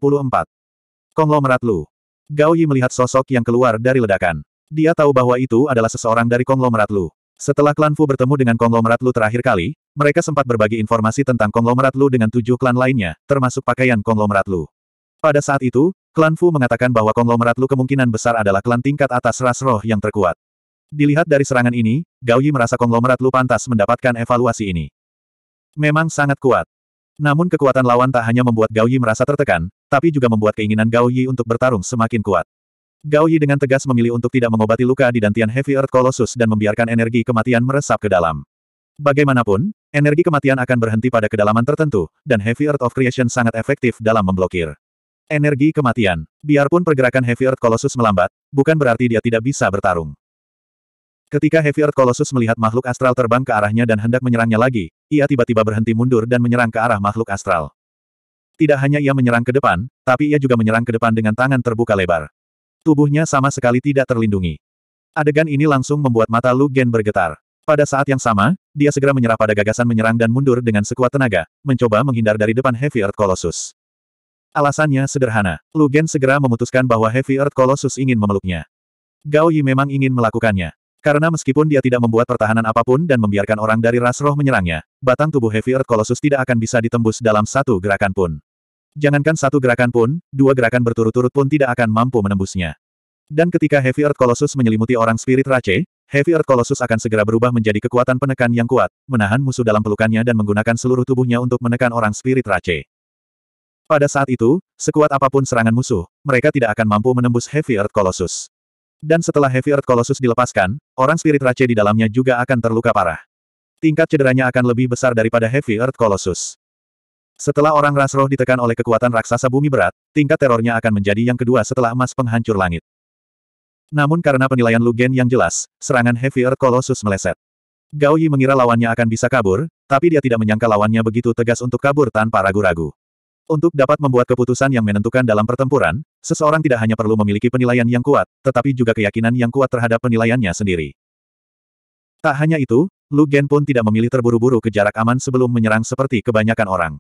A: Konglomerat Lu. Gao Yi melihat sosok yang keluar dari ledakan. Dia tahu bahwa itu adalah seseorang dari konglomerat Lu. Setelah klan Fu bertemu dengan konglomerat Lu terakhir kali, mereka sempat berbagi informasi tentang konglomerat Lu dengan tujuh klan lainnya, termasuk pakaian konglomerat Lu. Pada saat itu, klan Fu mengatakan bahwa konglomerat Lu kemungkinan besar adalah klan tingkat atas ras roh yang terkuat. Dilihat dari serangan ini, Gao Yi merasa konglomerat Lu pantas mendapatkan evaluasi ini. Memang sangat kuat. Namun kekuatan lawan tak hanya membuat Gao Yi merasa tertekan, tapi juga membuat keinginan Gao Yi untuk bertarung semakin kuat. Gao Yi dengan tegas memilih untuk tidak mengobati luka di dantian Heavy Earth Colossus dan membiarkan energi kematian meresap ke dalam. Bagaimanapun, energi kematian akan berhenti pada kedalaman tertentu, dan Heavy Earth of Creation sangat efektif dalam memblokir. Energi kematian. Biarpun pergerakan Heavy Earth Colossus melambat, bukan berarti dia tidak bisa bertarung. Ketika Heavy Earth Colossus melihat makhluk astral terbang ke arahnya dan hendak menyerangnya lagi, ia tiba-tiba berhenti mundur dan menyerang ke arah makhluk astral. Tidak hanya ia menyerang ke depan, tapi ia juga menyerang ke depan dengan tangan terbuka lebar. Tubuhnya sama sekali tidak terlindungi. Adegan ini langsung membuat mata Lu Gen bergetar. Pada saat yang sama, dia segera menyerah pada gagasan menyerang dan mundur dengan sekuat tenaga, mencoba menghindar dari depan Heavy Earth Colossus. Alasannya sederhana, Lu Gen segera memutuskan bahwa Heavy Earth Colossus ingin memeluknya. Gao Yi memang ingin melakukannya. Karena meskipun dia tidak membuat pertahanan apapun dan membiarkan orang dari ras roh menyerangnya, batang tubuh Heavy Earth Colossus tidak akan bisa ditembus dalam satu gerakan pun. Jangankan satu gerakan pun, dua gerakan berturut-turut pun tidak akan mampu menembusnya. Dan ketika Heavy Earth Colossus menyelimuti orang spirit Rache, Heavy Earth Colossus akan segera berubah menjadi kekuatan penekan yang kuat, menahan musuh dalam pelukannya dan menggunakan seluruh tubuhnya untuk menekan orang spirit Rache. Pada saat itu, sekuat apapun serangan musuh, mereka tidak akan mampu menembus Heavy Earth Colossus. Dan setelah Heavy Earth Colossus dilepaskan, orang spirit Rache di dalamnya juga akan terluka parah. Tingkat cederanya akan lebih besar daripada Heavy Earth Colossus. Setelah orang ras roh ditekan oleh kekuatan raksasa bumi berat, tingkat terornya akan menjadi yang kedua setelah emas penghancur langit. Namun karena penilaian Lugen yang jelas, serangan Heavy Earth Colossus meleset. Gao Yi mengira lawannya akan bisa kabur, tapi dia tidak menyangka lawannya begitu tegas untuk kabur tanpa ragu-ragu. Untuk dapat membuat keputusan yang menentukan dalam pertempuran, seseorang tidak hanya perlu memiliki penilaian yang kuat, tetapi juga keyakinan yang kuat terhadap penilaiannya sendiri. Tak hanya itu, Lugen pun tidak memilih terburu-buru ke jarak aman sebelum menyerang seperti kebanyakan orang.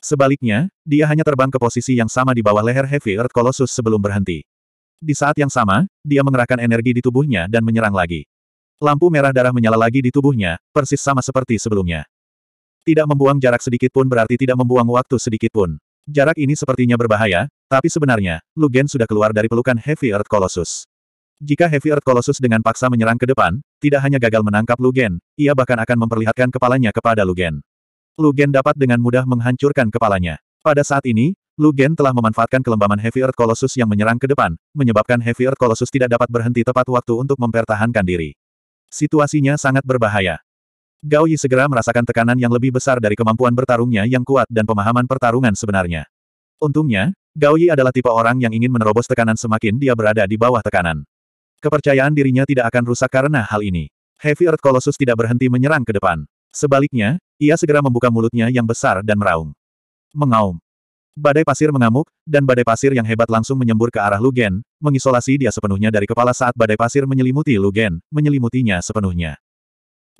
A: Sebaliknya, dia hanya terbang ke posisi yang sama di bawah leher Heavy Earth Colossus sebelum berhenti. Di saat yang sama, dia mengerahkan energi di tubuhnya dan menyerang lagi. Lampu merah darah menyala lagi di tubuhnya, persis sama seperti sebelumnya. Tidak membuang jarak sedikit pun berarti tidak membuang waktu sedikit pun. Jarak ini sepertinya berbahaya, tapi sebenarnya, Lugen sudah keluar dari pelukan Heavy Earth Colossus. Jika Heavy Earth Colossus dengan paksa menyerang ke depan, tidak hanya gagal menangkap Lugen, ia bahkan akan memperlihatkan kepalanya kepada Lugen. Lu Gen dapat dengan mudah menghancurkan kepalanya. Pada saat ini, Lu Gen telah memanfaatkan kelembaman Heavy Earth Colossus yang menyerang ke depan, menyebabkan Heavy Earth Colossus tidak dapat berhenti tepat waktu untuk mempertahankan diri. Situasinya sangat berbahaya. Gao Yi segera merasakan tekanan yang lebih besar dari kemampuan bertarungnya yang kuat dan pemahaman pertarungan sebenarnya. Untungnya, Gao Yi adalah tipe orang yang ingin menerobos tekanan semakin dia berada di bawah tekanan. Kepercayaan dirinya tidak akan rusak karena hal ini. Heavy Earth Colossus tidak berhenti menyerang ke depan. Sebaliknya, ia segera membuka mulutnya yang besar dan meraung. Mengaum. Badai pasir mengamuk, dan badai pasir yang hebat langsung menyembur ke arah Lugen, mengisolasi dia sepenuhnya dari kepala saat badai pasir menyelimuti Lugen, menyelimutinya sepenuhnya.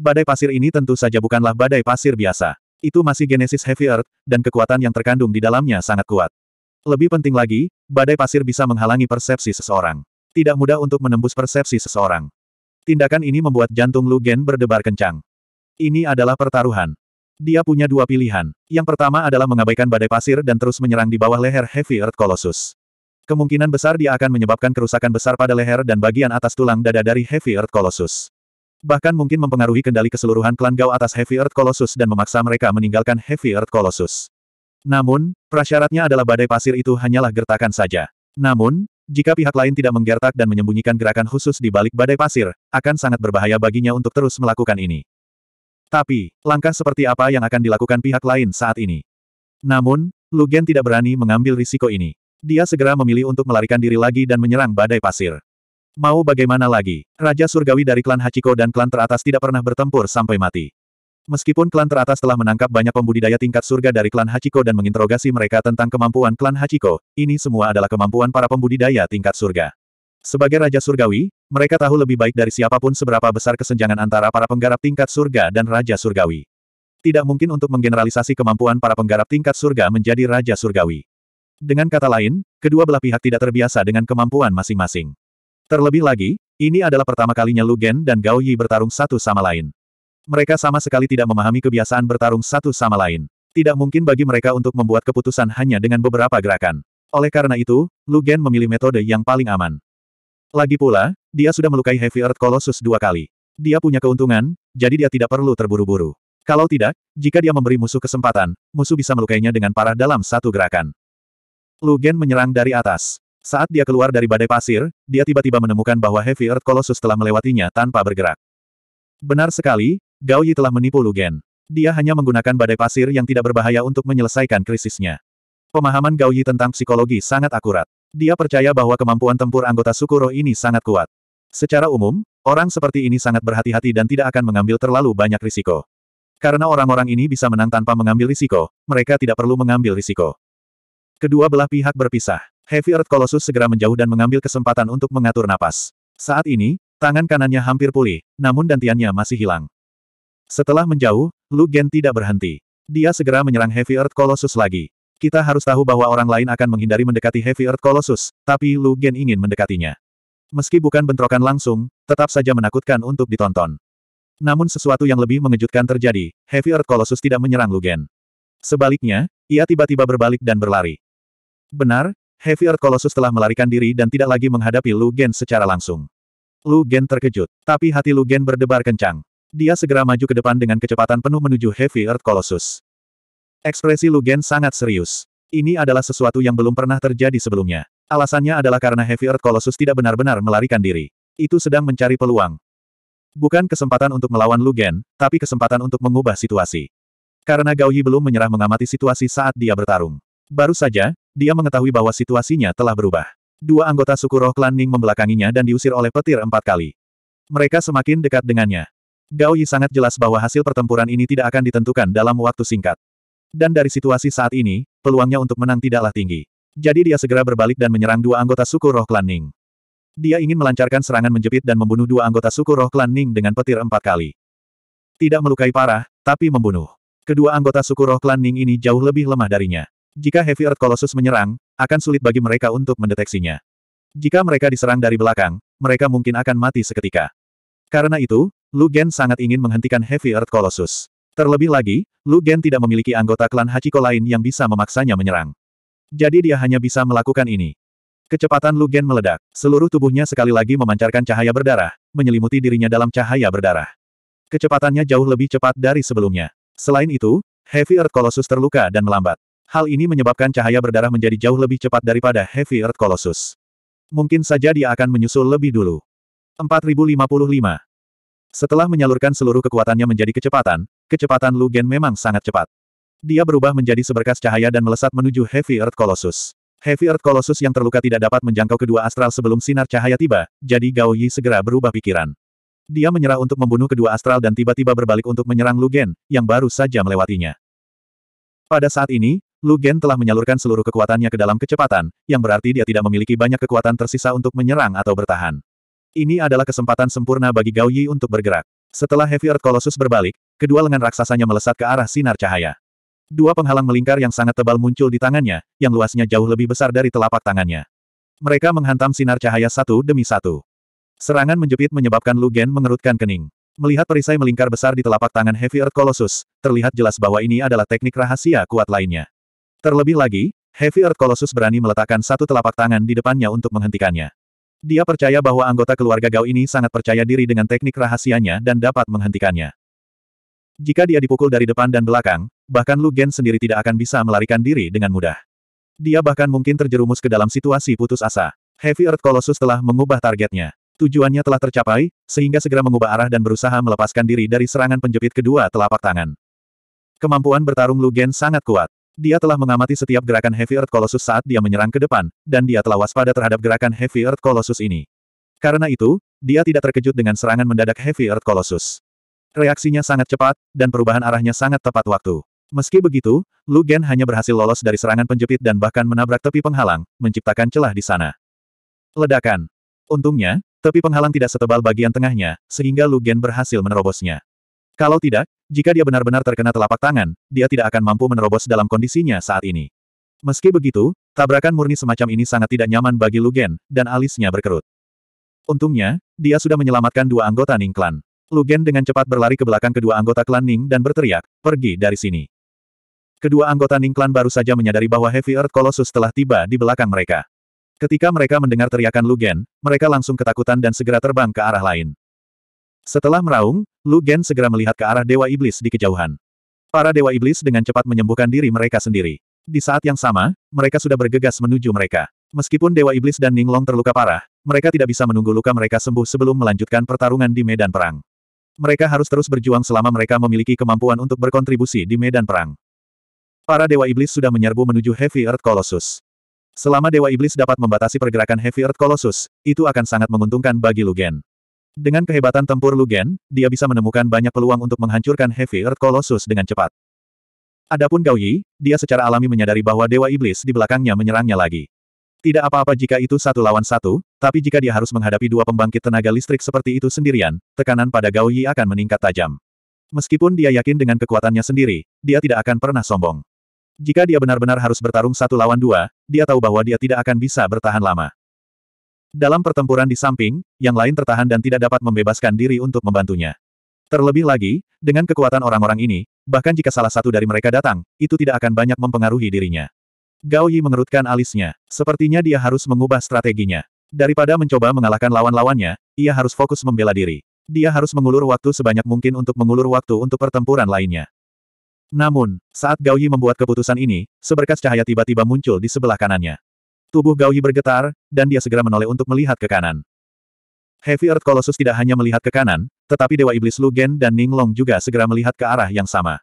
A: Badai pasir ini tentu saja bukanlah badai pasir biasa. Itu masih Genesis Heavy Earth, dan kekuatan yang terkandung di dalamnya sangat kuat. Lebih penting lagi, badai pasir bisa menghalangi persepsi seseorang. Tidak mudah untuk menembus persepsi seseorang. Tindakan ini membuat jantung Lugen berdebar kencang. Ini adalah pertaruhan. Dia punya dua pilihan. Yang pertama adalah mengabaikan badai pasir dan terus menyerang di bawah leher Heavy Earth Colossus. Kemungkinan besar dia akan menyebabkan kerusakan besar pada leher dan bagian atas tulang dada dari Heavy Earth Colossus. Bahkan mungkin mempengaruhi kendali keseluruhan klan Gao atas Heavy Earth Colossus dan memaksa mereka meninggalkan Heavy Earth Colossus. Namun, prasyaratnya adalah badai pasir itu hanyalah gertakan saja. Namun, jika pihak lain tidak menggertak dan menyembunyikan gerakan khusus di balik badai pasir, akan sangat berbahaya baginya untuk terus melakukan ini. Tapi, langkah seperti apa yang akan dilakukan pihak lain saat ini? Namun, Lugen tidak berani mengambil risiko ini. Dia segera memilih untuk melarikan diri lagi dan menyerang badai pasir. Mau bagaimana lagi, Raja Surgawi dari klan Hachiko dan klan teratas tidak pernah bertempur sampai mati. Meskipun klan teratas telah menangkap banyak pembudidaya tingkat surga dari klan Hachiko dan menginterogasi mereka tentang kemampuan klan Hachiko, ini semua adalah kemampuan para pembudidaya tingkat surga. Sebagai Raja Surgawi, mereka tahu lebih baik dari siapapun seberapa besar kesenjangan antara para penggarap tingkat surga dan Raja Surgawi. Tidak mungkin untuk menggeneralisasi kemampuan para penggarap tingkat surga menjadi Raja Surgawi. Dengan kata lain, kedua belah pihak tidak terbiasa dengan kemampuan masing-masing. Terlebih lagi, ini adalah pertama kalinya Lu Gen dan Gao Yi bertarung satu sama lain. Mereka sama sekali tidak memahami kebiasaan bertarung satu sama lain. Tidak mungkin bagi mereka untuk membuat keputusan hanya dengan beberapa gerakan. Oleh karena itu, Lu Gen memilih metode yang paling aman. Lagi pula, dia sudah melukai Heavy Earth Colossus dua kali. Dia punya keuntungan, jadi dia tidak perlu terburu-buru. Kalau tidak, jika dia memberi musuh kesempatan, musuh bisa melukainya dengan parah dalam satu gerakan. Lugen menyerang dari atas. Saat dia keluar dari badai pasir, dia tiba-tiba menemukan bahwa Heavy Earth Colossus telah melewatinya tanpa bergerak. Benar sekali, Gao Yi telah menipu Lugen. Dia hanya menggunakan badai pasir yang tidak berbahaya untuk menyelesaikan krisisnya. Pemahaman Gao Yi tentang psikologi sangat akurat. Dia percaya bahwa kemampuan tempur anggota suku roh ini sangat kuat. Secara umum, orang seperti ini sangat berhati-hati dan tidak akan mengambil terlalu banyak risiko. Karena orang-orang ini bisa menang tanpa mengambil risiko, mereka tidak perlu mengambil risiko. Kedua belah pihak berpisah. Heavy Earth Colossus segera menjauh dan mengambil kesempatan untuk mengatur napas. Saat ini, tangan kanannya hampir pulih, namun dantiannya masih hilang. Setelah menjauh, Lu Gen tidak berhenti. Dia segera menyerang Heavy Earth Colossus lagi. Kita harus tahu bahwa orang lain akan menghindari mendekati Heavy Earth Colossus, tapi Lu Gen ingin mendekatinya. Meski bukan bentrokan langsung, tetap saja menakutkan untuk ditonton. Namun sesuatu yang lebih mengejutkan terjadi, Heavy Earth Colossus tidak menyerang Lu Gen. Sebaliknya, ia tiba-tiba berbalik dan berlari. Benar, Heavy Earth Colossus telah melarikan diri dan tidak lagi menghadapi Lu Gen secara langsung. Lu Gen terkejut, tapi hati Lu Gen berdebar kencang. Dia segera maju ke depan dengan kecepatan penuh menuju Heavy Earth Colossus. Ekspresi Lugen sangat serius. Ini adalah sesuatu yang belum pernah terjadi sebelumnya. Alasannya adalah karena Heavy Earth Colossus tidak benar-benar melarikan diri. Itu sedang mencari peluang. Bukan kesempatan untuk melawan Lugen, tapi kesempatan untuk mengubah situasi. Karena Gao Yi belum menyerah mengamati situasi saat dia bertarung. Baru saja, dia mengetahui bahwa situasinya telah berubah. Dua anggota suku roh klan Ning membelakanginya dan diusir oleh petir empat kali. Mereka semakin dekat dengannya. Gao Yi sangat jelas bahwa hasil pertempuran ini tidak akan ditentukan dalam waktu singkat. Dan dari situasi saat ini, peluangnya untuk menang tidaklah tinggi. Jadi dia segera berbalik dan menyerang dua anggota suku roh klan Ning. Dia ingin melancarkan serangan menjepit dan membunuh dua anggota suku roh klan Ning dengan petir empat kali. Tidak melukai parah, tapi membunuh. Kedua anggota suku roh klan Ning ini jauh lebih lemah darinya. Jika Heavy Earth Colossus menyerang, akan sulit bagi mereka untuk mendeteksinya. Jika mereka diserang dari belakang, mereka mungkin akan mati seketika. Karena itu, Lugen sangat ingin menghentikan Heavy Earth Colossus. Terlebih lagi, Lu Gen tidak memiliki anggota klan Hachiko lain yang bisa memaksanya menyerang. Jadi dia hanya bisa melakukan ini. Kecepatan Lu Gen meledak, seluruh tubuhnya sekali lagi memancarkan cahaya berdarah, menyelimuti dirinya dalam cahaya berdarah. Kecepatannya jauh lebih cepat dari sebelumnya. Selain itu, Heavy Earth Colossus terluka dan melambat. Hal ini menyebabkan cahaya berdarah menjadi jauh lebih cepat daripada Heavy Earth Colossus. Mungkin saja dia akan menyusul lebih dulu. 4055 setelah menyalurkan seluruh kekuatannya menjadi kecepatan, kecepatan Lu Gen memang sangat cepat. Dia berubah menjadi seberkas cahaya dan melesat menuju Heavy Earth Colossus. Heavy Earth Colossus yang terluka tidak dapat menjangkau kedua astral sebelum sinar cahaya tiba, jadi Gao Yi segera berubah pikiran. Dia menyerah untuk membunuh kedua astral dan tiba-tiba berbalik untuk menyerang Lugen, yang baru saja melewatinya. Pada saat ini, Lugen telah menyalurkan seluruh kekuatannya ke dalam kecepatan, yang berarti dia tidak memiliki banyak kekuatan tersisa untuk menyerang atau bertahan. Ini adalah kesempatan sempurna bagi Gao Yi untuk bergerak. Setelah Heavy Earth Colossus berbalik, kedua lengan raksasanya melesat ke arah sinar cahaya. Dua penghalang melingkar yang sangat tebal muncul di tangannya, yang luasnya jauh lebih besar dari telapak tangannya. Mereka menghantam sinar cahaya satu demi satu. Serangan menjepit menyebabkan Lu Gen mengerutkan kening. Melihat perisai melingkar besar di telapak tangan Heavy Earth Colossus, terlihat jelas bahwa ini adalah teknik rahasia kuat lainnya. Terlebih lagi, Heavy Earth Colossus berani meletakkan satu telapak tangan di depannya untuk menghentikannya. Dia percaya bahwa anggota keluarga Gao ini sangat percaya diri dengan teknik rahasianya dan dapat menghentikannya. Jika dia dipukul dari depan dan belakang, bahkan Lu Gen sendiri tidak akan bisa melarikan diri dengan mudah. Dia bahkan mungkin terjerumus ke dalam situasi putus asa. Heavy Earth Colossus telah mengubah targetnya. Tujuannya telah tercapai, sehingga segera mengubah arah dan berusaha melepaskan diri dari serangan penjepit kedua telapak tangan. Kemampuan bertarung Lu Gen sangat kuat. Dia telah mengamati setiap gerakan Heavy Earth Colossus saat dia menyerang ke depan, dan dia telah waspada terhadap gerakan Heavy Earth Colossus ini. Karena itu, dia tidak terkejut dengan serangan mendadak Heavy Earth Colossus. Reaksinya sangat cepat, dan perubahan arahnya sangat tepat waktu. Meski begitu, Lu Gen hanya berhasil lolos dari serangan penjepit dan bahkan menabrak tepi penghalang, menciptakan celah di sana. Ledakan. Untungnya, tepi penghalang tidak setebal bagian tengahnya, sehingga Lu Gen berhasil menerobosnya. Kalau tidak, jika dia benar-benar terkena telapak tangan, dia tidak akan mampu menerobos dalam kondisinya saat ini. Meski begitu, tabrakan murni semacam ini sangat tidak nyaman bagi Lugen, dan alisnya berkerut. Untungnya, dia sudah menyelamatkan dua anggota Ning Clan. Lugen dengan cepat berlari ke belakang kedua anggota klan Ning dan berteriak, pergi dari sini. Kedua anggota Ning Clan baru saja menyadari bahwa Heavy Earth Colossus telah tiba di belakang mereka. Ketika mereka mendengar teriakan Lugen, mereka langsung ketakutan dan segera terbang ke arah lain. Setelah meraung, Lu Gen segera melihat ke arah Dewa Iblis di kejauhan. Para Dewa Iblis dengan cepat menyembuhkan diri mereka sendiri. Di saat yang sama, mereka sudah bergegas menuju mereka. Meskipun Dewa Iblis dan Ninglong terluka parah, mereka tidak bisa menunggu luka mereka sembuh sebelum melanjutkan pertarungan di medan perang. Mereka harus terus berjuang selama mereka memiliki kemampuan untuk berkontribusi di medan perang. Para Dewa Iblis sudah menyerbu menuju Heavy Earth Colossus. Selama Dewa Iblis dapat membatasi pergerakan Heavy Earth Colossus, itu akan sangat menguntungkan bagi Lugen. Dengan kehebatan tempur Lugen, dia bisa menemukan banyak peluang untuk menghancurkan Heavy Earth Colossus dengan cepat. Adapun Gao Yi, dia secara alami menyadari bahwa Dewa Iblis di belakangnya menyerangnya lagi. Tidak apa-apa jika itu satu lawan satu, tapi jika dia harus menghadapi dua pembangkit tenaga listrik seperti itu sendirian, tekanan pada Gao Yi akan meningkat tajam. Meskipun dia yakin dengan kekuatannya sendiri, dia tidak akan pernah sombong. Jika dia benar-benar harus bertarung satu lawan dua, dia tahu bahwa dia tidak akan bisa bertahan lama. Dalam pertempuran di samping, yang lain tertahan dan tidak dapat membebaskan diri untuk membantunya. Terlebih lagi, dengan kekuatan orang-orang ini, bahkan jika salah satu dari mereka datang, itu tidak akan banyak mempengaruhi dirinya. Gao Yi mengerutkan alisnya. Sepertinya dia harus mengubah strateginya. Daripada mencoba mengalahkan lawan-lawannya, ia harus fokus membela diri. Dia harus mengulur waktu sebanyak mungkin untuk mengulur waktu untuk pertempuran lainnya. Namun, saat Gao Yi membuat keputusan ini, seberkas cahaya tiba-tiba muncul di sebelah kanannya. Tubuh Gao Yi bergetar, dan dia segera menoleh untuk melihat ke kanan. Heavy Earth Colossus tidak hanya melihat ke kanan, tetapi Dewa Iblis Lu Gen dan Ning Long juga segera melihat ke arah yang sama.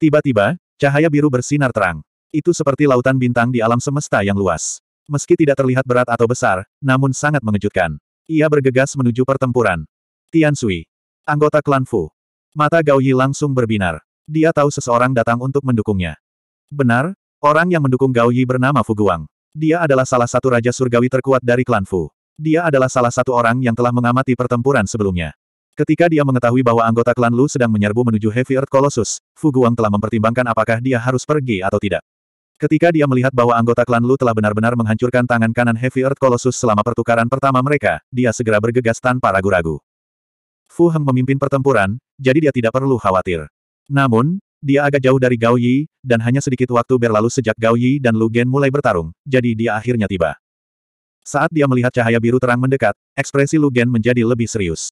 A: Tiba-tiba, cahaya biru bersinar terang. Itu seperti lautan bintang di alam semesta yang luas. Meski tidak terlihat berat atau besar, namun sangat mengejutkan. Ia bergegas menuju pertempuran. Tian Sui. Anggota klan Fu. Mata Gao Yi langsung berbinar. Dia tahu seseorang datang untuk mendukungnya. Benar, orang yang mendukung Gao Yi bernama Fu Guang. Dia adalah salah satu raja surgawi terkuat dari klan Fu. Dia adalah salah satu orang yang telah mengamati pertempuran sebelumnya. Ketika dia mengetahui bahwa anggota klan Lu sedang menyerbu menuju Heavy Earth Colossus, Fu Guang telah mempertimbangkan apakah dia harus pergi atau tidak. Ketika dia melihat bahwa anggota klan Lu telah benar-benar menghancurkan tangan kanan Heavy Earth Colossus selama pertukaran pertama mereka, dia segera bergegas tanpa ragu-ragu. Fu Heng memimpin pertempuran, jadi dia tidak perlu khawatir. Namun, dia agak jauh dari Gao Yi, dan hanya sedikit waktu berlalu sejak Gao Yi dan Lu Gen mulai bertarung, jadi dia akhirnya tiba. Saat dia melihat cahaya biru terang mendekat, ekspresi Lu Gen menjadi lebih serius.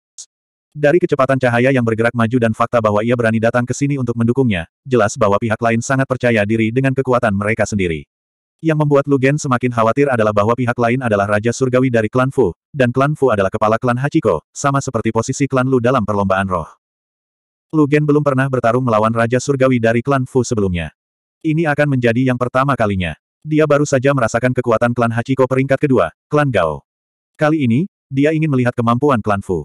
A: Dari kecepatan cahaya yang bergerak maju dan fakta bahwa ia berani datang ke sini untuk mendukungnya, jelas bahwa pihak lain sangat percaya diri dengan kekuatan mereka sendiri. Yang membuat Gen semakin khawatir adalah bahwa pihak lain adalah Raja Surgawi dari klan Fu, dan klan Fu adalah kepala klan Hachiko, sama seperti posisi klan Lu dalam perlombaan roh. Lugen belum pernah bertarung melawan Raja Surgawi dari klan Fu sebelumnya. Ini akan menjadi yang pertama kalinya. Dia baru saja merasakan kekuatan klan Hachiko peringkat kedua, klan Gao. Kali ini, dia ingin melihat kemampuan klan Fu.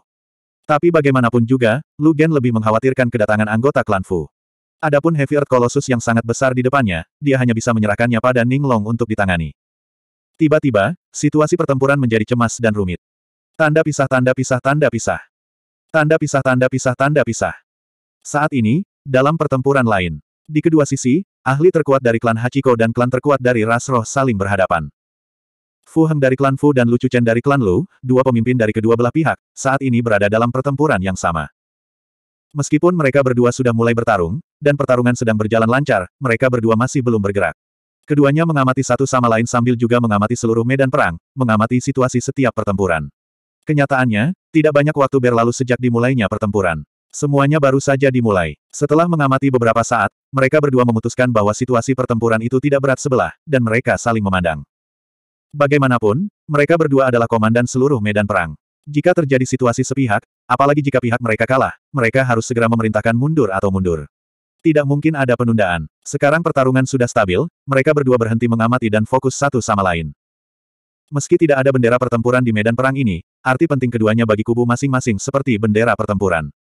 A: Tapi bagaimanapun juga, Lugen lebih mengkhawatirkan kedatangan anggota klan Fu. Adapun Heavy Earth Colossus yang sangat besar di depannya, dia hanya bisa menyerahkannya pada Ning Long untuk ditangani. Tiba-tiba, situasi pertempuran menjadi cemas dan rumit. Tanda pisah tanda pisah tanda pisah. Tanda pisah tanda pisah tanda pisah. Saat ini, dalam pertempuran lain, di kedua sisi, ahli terkuat dari klan Hachiko dan klan terkuat dari ras roh saling berhadapan. Fu Heng dari klan Fu dan Lu Chen dari klan Lu, dua pemimpin dari kedua belah pihak, saat ini berada dalam pertempuran yang sama. Meskipun mereka berdua sudah mulai bertarung, dan pertarungan sedang berjalan lancar, mereka berdua masih belum bergerak. Keduanya mengamati satu sama lain sambil juga mengamati seluruh medan perang, mengamati situasi setiap pertempuran. Kenyataannya, tidak banyak waktu berlalu sejak dimulainya pertempuran. Semuanya baru saja dimulai. Setelah mengamati beberapa saat, mereka berdua memutuskan bahwa situasi pertempuran itu tidak berat sebelah, dan mereka saling memandang. Bagaimanapun, mereka berdua adalah komandan seluruh medan perang. Jika terjadi situasi sepihak, apalagi jika pihak mereka kalah, mereka harus segera memerintahkan mundur atau mundur. Tidak mungkin ada penundaan. Sekarang pertarungan sudah stabil, mereka berdua berhenti mengamati dan fokus satu sama lain. Meski tidak ada bendera pertempuran di medan perang ini, arti penting keduanya bagi kubu masing-masing seperti bendera pertempuran.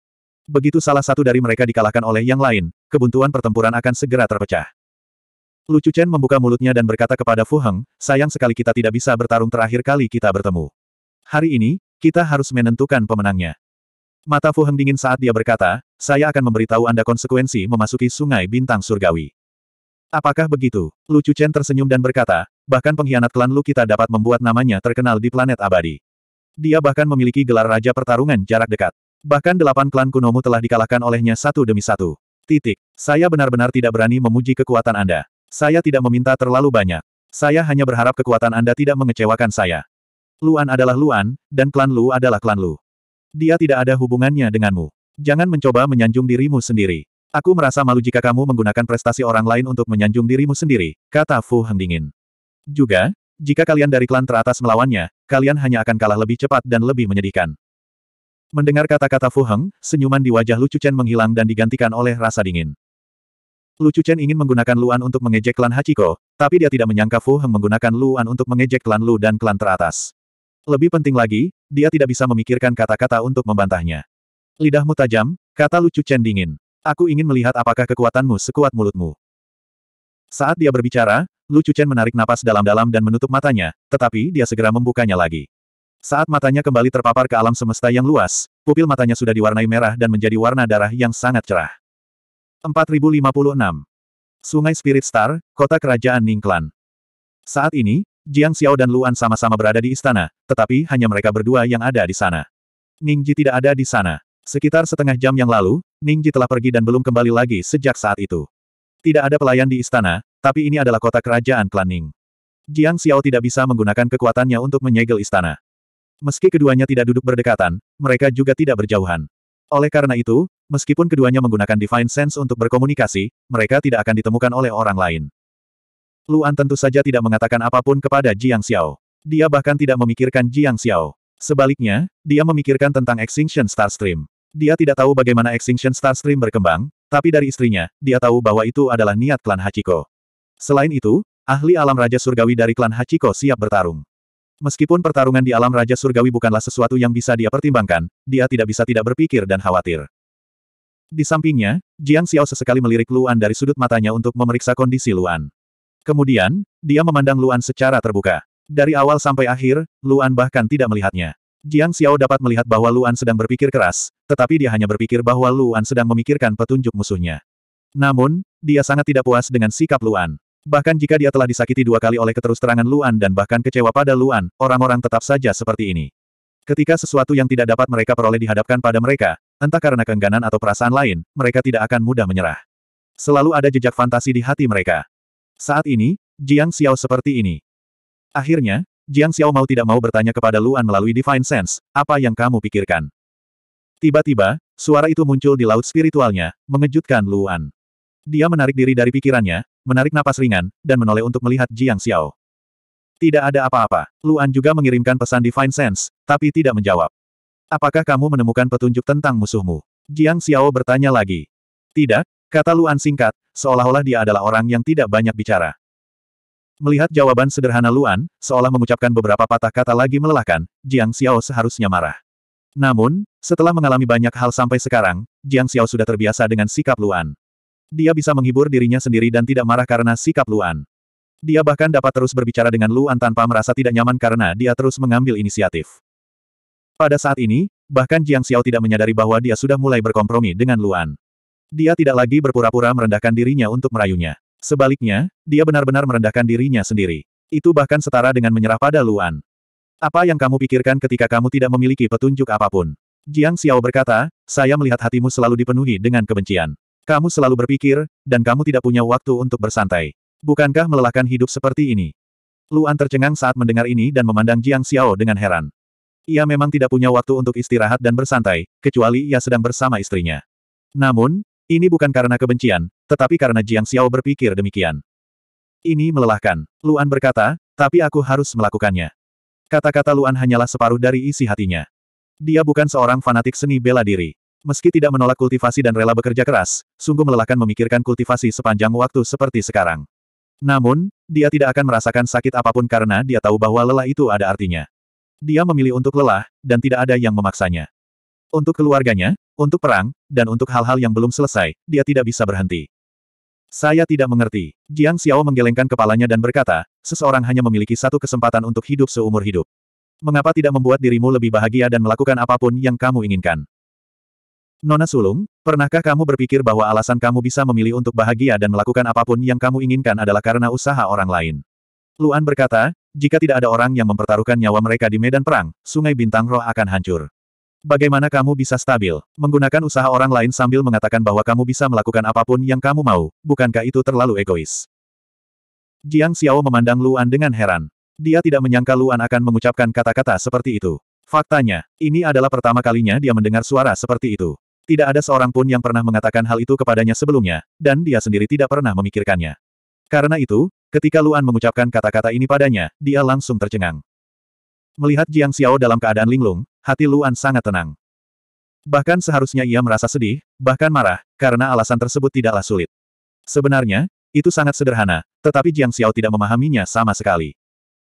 A: Begitu salah satu dari mereka dikalahkan oleh yang lain, kebuntuan pertempuran akan segera terpecah. Lu Chen membuka mulutnya dan berkata kepada Fu Heng, sayang sekali kita tidak bisa bertarung terakhir kali kita bertemu. Hari ini, kita harus menentukan pemenangnya. Mata Fu Heng dingin saat dia berkata, saya akan memberitahu Anda konsekuensi memasuki sungai bintang surgawi. Apakah begitu? Lu Chen tersenyum dan berkata, bahkan pengkhianat klan Lu kita dapat membuat namanya terkenal di planet abadi. Dia bahkan memiliki gelar Raja Pertarungan jarak dekat. Bahkan delapan klan Kunomu telah dikalahkan olehnya satu demi satu. Titik. Saya benar-benar tidak berani memuji kekuatan Anda. Saya tidak meminta terlalu banyak. Saya hanya berharap kekuatan Anda tidak mengecewakan saya. Luan adalah Luan, dan klan Lu adalah klan Lu. Dia tidak ada hubungannya denganmu. Jangan mencoba menyanjung dirimu sendiri. Aku merasa malu jika kamu menggunakan prestasi orang lain untuk menyanjung dirimu sendiri, kata Fu heng dingin. Juga, jika kalian dari klan teratas melawannya, kalian hanya akan kalah lebih cepat dan lebih menyedihkan. Mendengar kata-kata Fu Heng, senyuman di wajah Lu Chen menghilang dan digantikan oleh rasa dingin. Lu Chen ingin menggunakan Luan untuk mengejek klan Hachiko, tapi dia tidak menyangka Fu Heng menggunakan Luan untuk mengejek klan Lu dan klan teratas. Lebih penting lagi, dia tidak bisa memikirkan kata-kata untuk membantahnya. Lidahmu tajam, kata Lu Chen dingin. Aku ingin melihat apakah kekuatanmu sekuat mulutmu. Saat dia berbicara, Lu Chen menarik napas dalam-dalam dan menutup matanya, tetapi dia segera membukanya lagi. Saat matanya kembali terpapar ke alam semesta yang luas, pupil matanya sudah diwarnai merah dan menjadi warna darah yang sangat cerah. 4056. Sungai Spirit Star, Kota Kerajaan Ningklan. Saat ini, Jiang Xiao dan Luan sama-sama berada di istana, tetapi hanya mereka berdua yang ada di sana. Ningji tidak ada di sana. Sekitar setengah jam yang lalu, Ningji telah pergi dan belum kembali lagi sejak saat itu. Tidak ada pelayan di istana, tapi ini adalah kota kerajaan klan Ning. Jiang Xiao tidak bisa menggunakan kekuatannya untuk menyegel istana. Meski keduanya tidak duduk berdekatan, mereka juga tidak berjauhan. Oleh karena itu, meskipun keduanya menggunakan Divine Sense untuk berkomunikasi, mereka tidak akan ditemukan oleh orang lain. Luan tentu saja tidak mengatakan apapun kepada Jiang Xiao. Dia bahkan tidak memikirkan Jiang Xiao. Sebaliknya, dia memikirkan tentang Extinction Star Stream. Dia tidak tahu bagaimana Extinction Star Stream berkembang, tapi dari istrinya, dia tahu bahwa itu adalah niat klan Hachiko. Selain itu, ahli alam Raja Surgawi dari klan Hachiko siap bertarung. Meskipun pertarungan di alam Raja Surgawi bukanlah sesuatu yang bisa dia pertimbangkan, dia tidak bisa tidak berpikir dan khawatir. Di sampingnya, Jiang Xiao sesekali melirik Luan dari sudut matanya untuk memeriksa kondisi Luan. Kemudian, dia memandang Luan secara terbuka. Dari awal sampai akhir, Luan bahkan tidak melihatnya. Jiang Xiao dapat melihat bahwa Luan sedang berpikir keras, tetapi dia hanya berpikir bahwa Luan sedang memikirkan petunjuk musuhnya. Namun, dia sangat tidak puas dengan sikap Luan. Bahkan jika dia telah disakiti dua kali oleh keterusterangan Luan dan bahkan kecewa pada Luan, orang-orang tetap saja seperti ini. Ketika sesuatu yang tidak dapat mereka peroleh dihadapkan pada mereka, entah karena keengganan atau perasaan lain, mereka tidak akan mudah menyerah. Selalu ada jejak fantasi di hati mereka. Saat ini, Jiang Xiao seperti ini. Akhirnya, Jiang Xiao mau tidak mau bertanya kepada Luan melalui Divine Sense, apa yang kamu pikirkan? Tiba-tiba, suara itu muncul di laut spiritualnya, mengejutkan Luan. Dia menarik diri dari pikirannya, menarik napas ringan, dan menoleh untuk melihat Jiang Xiao. Tidak ada apa-apa. Luan juga mengirimkan pesan Divine Sense, tapi tidak menjawab. Apakah kamu menemukan petunjuk tentang musuhmu? Jiang Xiao bertanya lagi. Tidak, kata Luan singkat, seolah-olah dia adalah orang yang tidak banyak bicara. Melihat jawaban sederhana Luan, seolah mengucapkan beberapa patah kata lagi melelahkan, Jiang Xiao seharusnya marah. Namun, setelah mengalami banyak hal sampai sekarang, Jiang Xiao sudah terbiasa dengan sikap Luan. Dia bisa menghibur dirinya sendiri dan tidak marah karena sikap Luan. Dia bahkan dapat terus berbicara dengan Luan tanpa merasa tidak nyaman karena dia terus mengambil inisiatif. Pada saat ini, bahkan Jiang Xiao tidak menyadari bahwa dia sudah mulai berkompromi dengan Luan. Dia tidak lagi berpura-pura merendahkan dirinya untuk merayunya. Sebaliknya, dia benar-benar merendahkan dirinya sendiri. Itu bahkan setara dengan menyerah pada Luan. Apa yang kamu pikirkan ketika kamu tidak memiliki petunjuk apapun? Jiang Xiao berkata, saya melihat hatimu selalu dipenuhi dengan kebencian. Kamu selalu berpikir, dan kamu tidak punya waktu untuk bersantai. Bukankah melelahkan hidup seperti ini? Luan tercengang saat mendengar ini dan memandang Jiang Xiao dengan heran. Ia memang tidak punya waktu untuk istirahat dan bersantai, kecuali ia sedang bersama istrinya. Namun, ini bukan karena kebencian, tetapi karena Jiang Xiao berpikir demikian. Ini melelahkan, Luan berkata, tapi aku harus melakukannya. Kata-kata Luan hanyalah separuh dari isi hatinya. Dia bukan seorang fanatik seni bela diri. Meski tidak menolak kultivasi dan rela bekerja keras, sungguh melelahkan memikirkan kultivasi sepanjang waktu seperti sekarang. Namun, dia tidak akan merasakan sakit apapun karena dia tahu bahwa lelah itu ada artinya. Dia memilih untuk lelah, dan tidak ada yang memaksanya. Untuk keluarganya, untuk perang, dan untuk hal-hal yang belum selesai, dia tidak bisa berhenti. Saya tidak mengerti. Jiang Xiao menggelengkan kepalanya dan berkata, seseorang hanya memiliki satu kesempatan untuk hidup seumur hidup. Mengapa tidak membuat dirimu lebih bahagia dan melakukan apapun yang kamu inginkan? Nona Sulung, pernahkah kamu berpikir bahwa alasan kamu bisa memilih untuk bahagia dan melakukan apapun yang kamu inginkan adalah karena usaha orang lain? Luan berkata, jika tidak ada orang yang mempertaruhkan nyawa mereka di medan perang, sungai bintang roh akan hancur. Bagaimana kamu bisa stabil? Menggunakan usaha orang lain sambil mengatakan bahwa kamu bisa melakukan apapun yang kamu mau, bukankah itu terlalu egois? Jiang Xiao memandang Luan dengan heran. Dia tidak menyangka Luan akan mengucapkan kata-kata seperti itu. Faktanya, ini adalah pertama kalinya dia mendengar suara seperti itu. Tidak ada seorang pun yang pernah mengatakan hal itu kepadanya sebelumnya, dan dia sendiri tidak pernah memikirkannya. Karena itu, ketika Luan mengucapkan kata-kata ini padanya, dia langsung tercengang. Melihat Jiang Xiao dalam keadaan linglung, hati Luan sangat tenang. Bahkan seharusnya ia merasa sedih, bahkan marah, karena alasan tersebut tidaklah sulit. Sebenarnya, itu sangat sederhana, tetapi Jiang Xiao tidak memahaminya sama sekali.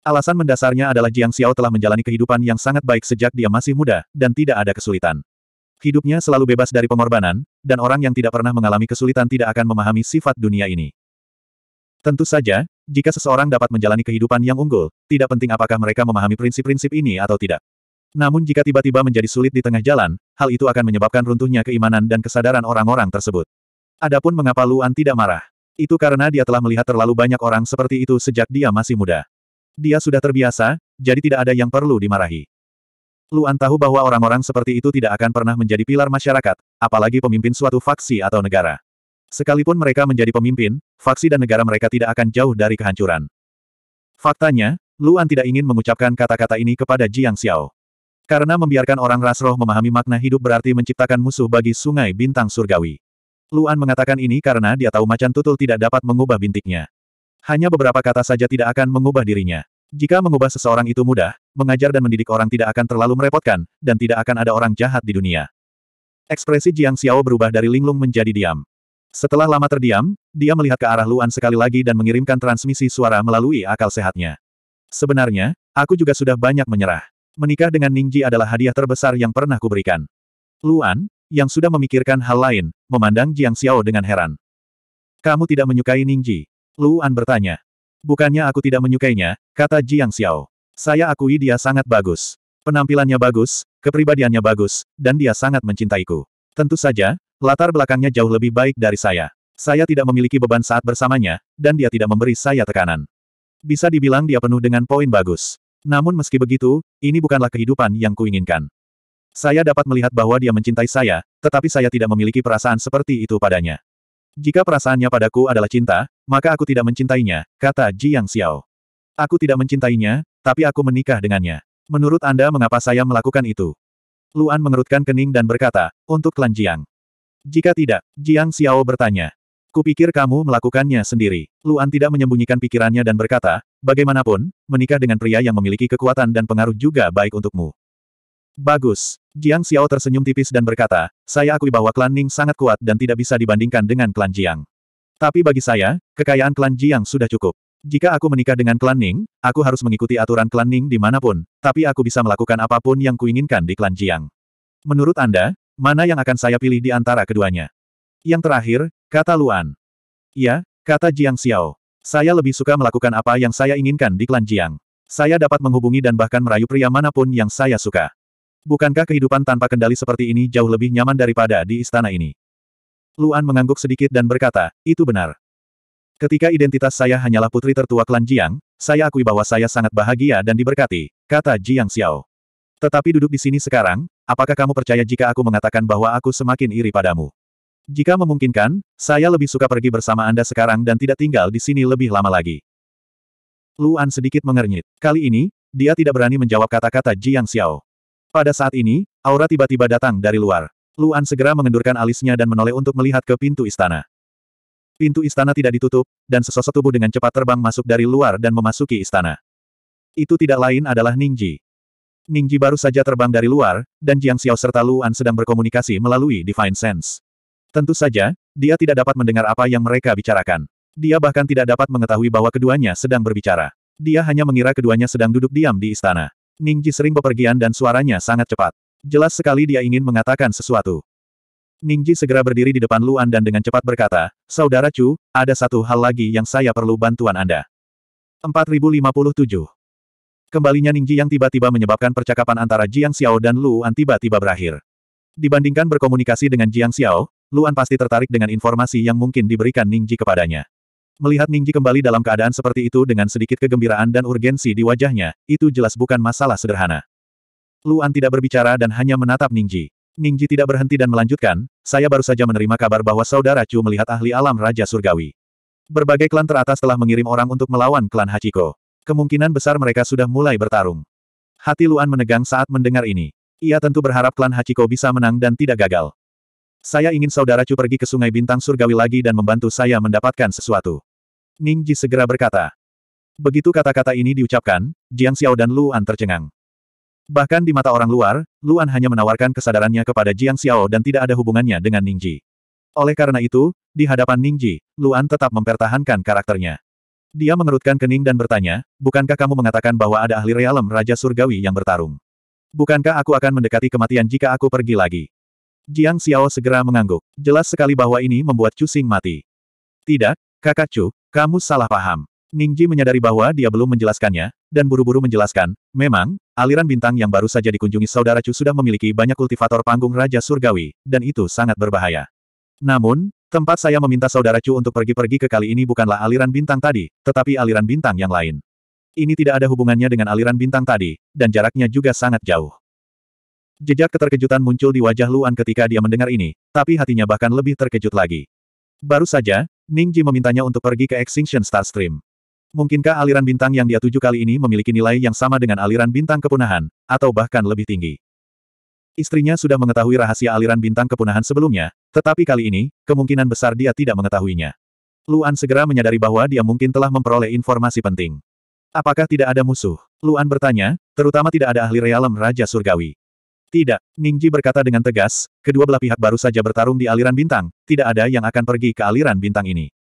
A: Alasan mendasarnya adalah Jiang Xiao telah menjalani kehidupan yang sangat baik sejak dia masih muda, dan tidak ada kesulitan. Hidupnya selalu bebas dari pengorbanan, dan orang yang tidak pernah mengalami kesulitan tidak akan memahami sifat dunia ini. Tentu saja, jika seseorang dapat menjalani kehidupan yang unggul, tidak penting apakah mereka memahami prinsip-prinsip ini atau tidak. Namun jika tiba-tiba menjadi sulit di tengah jalan, hal itu akan menyebabkan runtuhnya keimanan dan kesadaran orang-orang tersebut. Adapun mengapa Luan tidak marah? Itu karena dia telah melihat terlalu banyak orang seperti itu sejak dia masih muda. Dia sudah terbiasa, jadi tidak ada yang perlu dimarahi. Luan tahu bahwa orang-orang seperti itu tidak akan pernah menjadi pilar masyarakat, apalagi pemimpin suatu faksi atau negara. Sekalipun mereka menjadi pemimpin, faksi dan negara mereka tidak akan jauh dari kehancuran. Faktanya, Luan tidak ingin mengucapkan kata-kata ini kepada Jiang Xiao. Karena membiarkan orang ras roh memahami makna hidup berarti menciptakan musuh bagi sungai bintang surgawi. Luan mengatakan ini karena dia tahu macan tutul tidak dapat mengubah bintiknya. Hanya beberapa kata saja tidak akan mengubah dirinya. Jika mengubah seseorang itu mudah, mengajar dan mendidik orang tidak akan terlalu merepotkan, dan tidak akan ada orang jahat di dunia. Ekspresi Jiang Xiao berubah dari linglung menjadi diam. Setelah lama terdiam, dia melihat ke arah Luan sekali lagi dan mengirimkan transmisi suara melalui akal sehatnya. Sebenarnya, aku juga sudah banyak menyerah. Menikah dengan Ningji adalah hadiah terbesar yang pernah kuberikan. Luan, yang sudah memikirkan hal lain, memandang Jiang Xiao dengan heran. Kamu tidak menyukai Ningji? Luan bertanya. Bukannya aku tidak menyukainya, kata Jiang Xiao. Saya akui dia sangat bagus. Penampilannya bagus, kepribadiannya bagus, dan dia sangat mencintaiku. Tentu saja, latar belakangnya jauh lebih baik dari saya. Saya tidak memiliki beban saat bersamanya, dan dia tidak memberi saya tekanan. Bisa dibilang dia penuh dengan poin bagus. Namun meski begitu, ini bukanlah kehidupan yang kuinginkan. Saya dapat melihat bahwa dia mencintai saya, tetapi saya tidak memiliki perasaan seperti itu padanya. Jika perasaannya padaku adalah cinta, maka aku tidak mencintainya, kata Ji Yang Xiao. Aku tidak mencintainya, tapi aku menikah dengannya. Menurut Anda mengapa saya melakukan itu? Luan mengerutkan kening dan berkata, untuk Klan Jiang. Jika tidak, Jiang Xiao bertanya. Kupikir kamu melakukannya sendiri. Luan tidak menyembunyikan pikirannya dan berkata, bagaimanapun, menikah dengan pria yang memiliki kekuatan dan pengaruh juga baik untukmu. Bagus. Jiang Xiao tersenyum tipis dan berkata, saya akui bahwa klan Ning sangat kuat dan tidak bisa dibandingkan dengan klan Jiang. Tapi bagi saya, kekayaan klan Jiang sudah cukup. Jika aku menikah dengan klan Ning, aku harus mengikuti aturan klan Ning dimanapun, tapi aku bisa melakukan apapun yang kuinginkan di klan Jiang. Menurut Anda, mana yang akan saya pilih di antara keduanya? Yang terakhir, kata Luan. Ya, kata Jiang Xiao. Saya lebih suka melakukan apa yang saya inginkan di klan Jiang. Saya dapat menghubungi dan bahkan merayu pria manapun yang saya suka. Bukankah kehidupan tanpa kendali seperti ini jauh lebih nyaman daripada di istana ini? Luan mengangguk sedikit dan berkata, itu benar. Ketika identitas saya hanyalah putri tertua klan Jiang, saya akui bahwa saya sangat bahagia dan diberkati, kata Jiang Xiao. Tetapi duduk di sini sekarang, apakah kamu percaya jika aku mengatakan bahwa aku semakin iri padamu? Jika memungkinkan, saya lebih suka pergi bersama Anda sekarang dan tidak tinggal di sini lebih lama lagi. Luan sedikit mengernyit. Kali ini, dia tidak berani menjawab kata-kata Jiang Xiao. Pada saat ini, aura tiba-tiba datang dari luar. Luan segera mengendurkan alisnya dan menoleh untuk melihat ke pintu istana. Pintu istana tidak ditutup, dan sesosok tubuh dengan cepat terbang masuk dari luar dan memasuki istana. Itu tidak lain adalah Ningji. Ningji baru saja terbang dari luar, dan Jiang Xiao serta Luan sedang berkomunikasi melalui Divine Sense. Tentu saja, dia tidak dapat mendengar apa yang mereka bicarakan. Dia bahkan tidak dapat mengetahui bahwa keduanya sedang berbicara. Dia hanya mengira keduanya sedang duduk diam di istana. Ningji sering bepergian dan suaranya sangat cepat. Jelas sekali dia ingin mengatakan sesuatu. Ningji segera berdiri di depan Luan dan dengan cepat berkata, Saudara Chu, ada satu hal lagi yang saya perlu bantuan Anda. 4057 Kembalinya Ningji yang tiba-tiba menyebabkan percakapan antara Jiang Xiao dan Luan tiba-tiba berakhir. Dibandingkan berkomunikasi dengan Jiang Xiao, Luan pasti tertarik dengan informasi yang mungkin diberikan Ningji kepadanya. Melihat Ningji kembali dalam keadaan seperti itu dengan sedikit kegembiraan dan urgensi di wajahnya, itu jelas bukan masalah sederhana. Luan tidak berbicara dan hanya menatap Ningji. Ningji tidak berhenti dan melanjutkan, saya baru saja menerima kabar bahwa saudara Chu melihat ahli alam Raja Surgawi. Berbagai klan teratas telah mengirim orang untuk melawan klan Hachiko. Kemungkinan besar mereka sudah mulai bertarung. Hati Luan menegang saat mendengar ini. Ia tentu berharap klan Hachiko bisa menang dan tidak gagal. Saya ingin saudara Chu pergi ke Sungai Bintang Surgawi lagi dan membantu saya mendapatkan sesuatu. Ningji segera berkata. Begitu kata-kata ini diucapkan, Jiang Xiao dan Luan tercengang. Bahkan di mata orang luar, Luan hanya menawarkan kesadarannya kepada Jiang Xiao dan tidak ada hubungannya dengan Ningji. Oleh karena itu, di hadapan Ningji, Luan tetap mempertahankan karakternya. Dia mengerutkan kening dan bertanya, bukankah kamu mengatakan bahwa ada ahli realem Raja Surgawi yang bertarung? Bukankah aku akan mendekati kematian jika aku pergi lagi? Jiang Xiao segera mengangguk. Jelas sekali bahwa ini membuat Chu Xing mati. Tidak, kakak Chu, kamu salah paham. Ningji menyadari bahwa dia belum menjelaskannya, dan buru-buru menjelaskan, memang, aliran bintang yang baru saja dikunjungi saudara Chu sudah memiliki banyak kultivator panggung Raja Surgawi, dan itu sangat berbahaya. Namun, tempat saya meminta saudara Chu untuk pergi-pergi ke kali ini bukanlah aliran bintang tadi, tetapi aliran bintang yang lain. Ini tidak ada hubungannya dengan aliran bintang tadi, dan jaraknya juga sangat jauh. Jejak keterkejutan muncul di wajah Luan ketika dia mendengar ini, tapi hatinya bahkan lebih terkejut lagi. Baru saja, Ningji memintanya untuk pergi ke Extinction Starstream. Mungkinkah aliran bintang yang dia tuju kali ini memiliki nilai yang sama dengan aliran bintang kepunahan, atau bahkan lebih tinggi? Istrinya sudah mengetahui rahasia aliran bintang kepunahan sebelumnya, tetapi kali ini, kemungkinan besar dia tidak mengetahuinya. Luan segera menyadari bahwa dia mungkin telah memperoleh informasi penting. Apakah tidak ada musuh? Luan bertanya, terutama tidak ada ahli realem Raja Surgawi. Tidak, Ningji berkata dengan tegas, kedua belah pihak baru saja bertarung di aliran bintang, tidak ada yang akan pergi ke aliran bintang ini.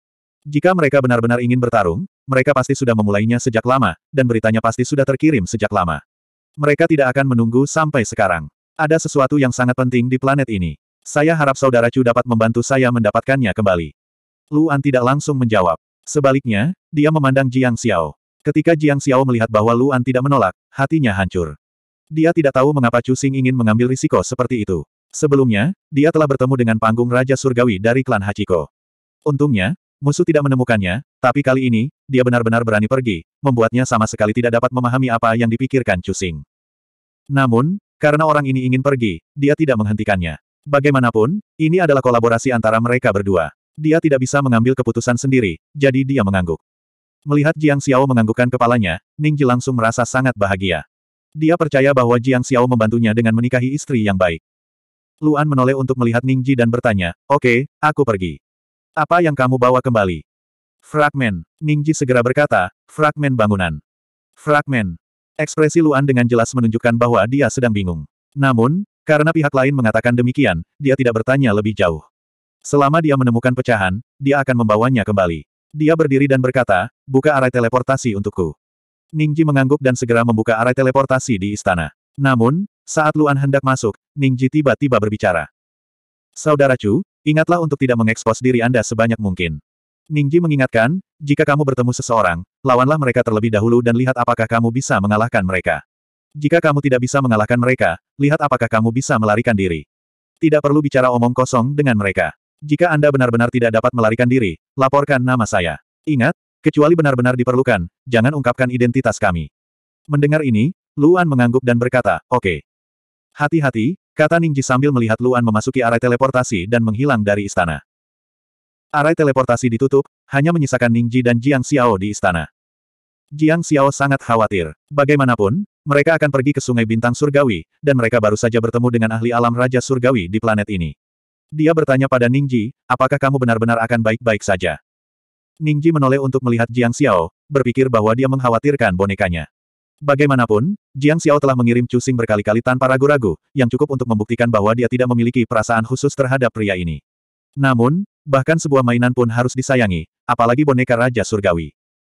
A: Jika mereka benar-benar ingin bertarung, mereka pasti sudah memulainya sejak lama, dan beritanya pasti sudah terkirim sejak lama. Mereka tidak akan menunggu sampai sekarang. Ada sesuatu yang sangat penting di planet ini. Saya harap saudara Chu dapat membantu saya mendapatkannya kembali. Luan tidak langsung menjawab. Sebaliknya, dia memandang Jiang Xiao. Ketika Jiang Xiao melihat bahwa Luan tidak menolak, hatinya hancur. Dia tidak tahu mengapa Chu Xing ingin mengambil risiko seperti itu. Sebelumnya, dia telah bertemu dengan panggung Raja Surgawi dari klan Hachiko. Untungnya, Musuh tidak menemukannya, tapi kali ini, dia benar-benar berani pergi, membuatnya sama sekali tidak dapat memahami apa yang dipikirkan Cusing. Namun, karena orang ini ingin pergi, dia tidak menghentikannya. Bagaimanapun, ini adalah kolaborasi antara mereka berdua. Dia tidak bisa mengambil keputusan sendiri, jadi dia mengangguk. Melihat Jiang Xiao menganggukkan kepalanya, Ning Ji langsung merasa sangat bahagia. Dia percaya bahwa Jiang Xiao membantunya dengan menikahi istri yang baik. Luan menoleh untuk melihat Ning Ji dan bertanya, Oke, okay, aku pergi. Apa yang kamu bawa kembali? Fragmen. Ningji segera berkata, fragmen bangunan. Fragmen. Ekspresi Luan dengan jelas menunjukkan bahwa dia sedang bingung. Namun, karena pihak lain mengatakan demikian, dia tidak bertanya lebih jauh. Selama dia menemukan pecahan, dia akan membawanya kembali. Dia berdiri dan berkata, buka arai teleportasi untukku. Ningji mengangguk dan segera membuka arai teleportasi di istana. Namun, saat Luan hendak masuk, Ningji tiba-tiba berbicara. Saudara Chu, Ingatlah untuk tidak mengekspos diri Anda sebanyak mungkin. Ningji mengingatkan, jika kamu bertemu seseorang, lawanlah mereka terlebih dahulu dan lihat apakah kamu bisa mengalahkan mereka. Jika kamu tidak bisa mengalahkan mereka, lihat apakah kamu bisa melarikan diri. Tidak perlu bicara omong kosong dengan mereka. Jika Anda benar-benar tidak dapat melarikan diri, laporkan nama saya. Ingat, kecuali benar-benar diperlukan, jangan ungkapkan identitas kami. Mendengar ini, Luan mengangguk dan berkata, oke. Okay. Hati-hati, Kata Ningji sambil melihat Luan memasuki arai teleportasi dan menghilang dari istana. Arai teleportasi ditutup, hanya menyisakan Ningji dan Jiang Xiao di istana. Jiang Xiao sangat khawatir. Bagaimanapun, mereka akan pergi ke Sungai Bintang Surgawi, dan mereka baru saja bertemu dengan ahli alam Raja Surgawi di planet ini. Dia bertanya pada Ningji, apakah kamu benar-benar akan baik-baik saja? Ningji menoleh untuk melihat Jiang Xiao, berpikir bahwa dia mengkhawatirkan bonekanya. Bagaimanapun, Jiang Xiao telah mengirim cusing berkali-kali tanpa ragu-ragu, yang cukup untuk membuktikan bahwa dia tidak memiliki perasaan khusus terhadap pria ini. Namun, bahkan sebuah mainan pun harus disayangi, apalagi boneka Raja Surgawi.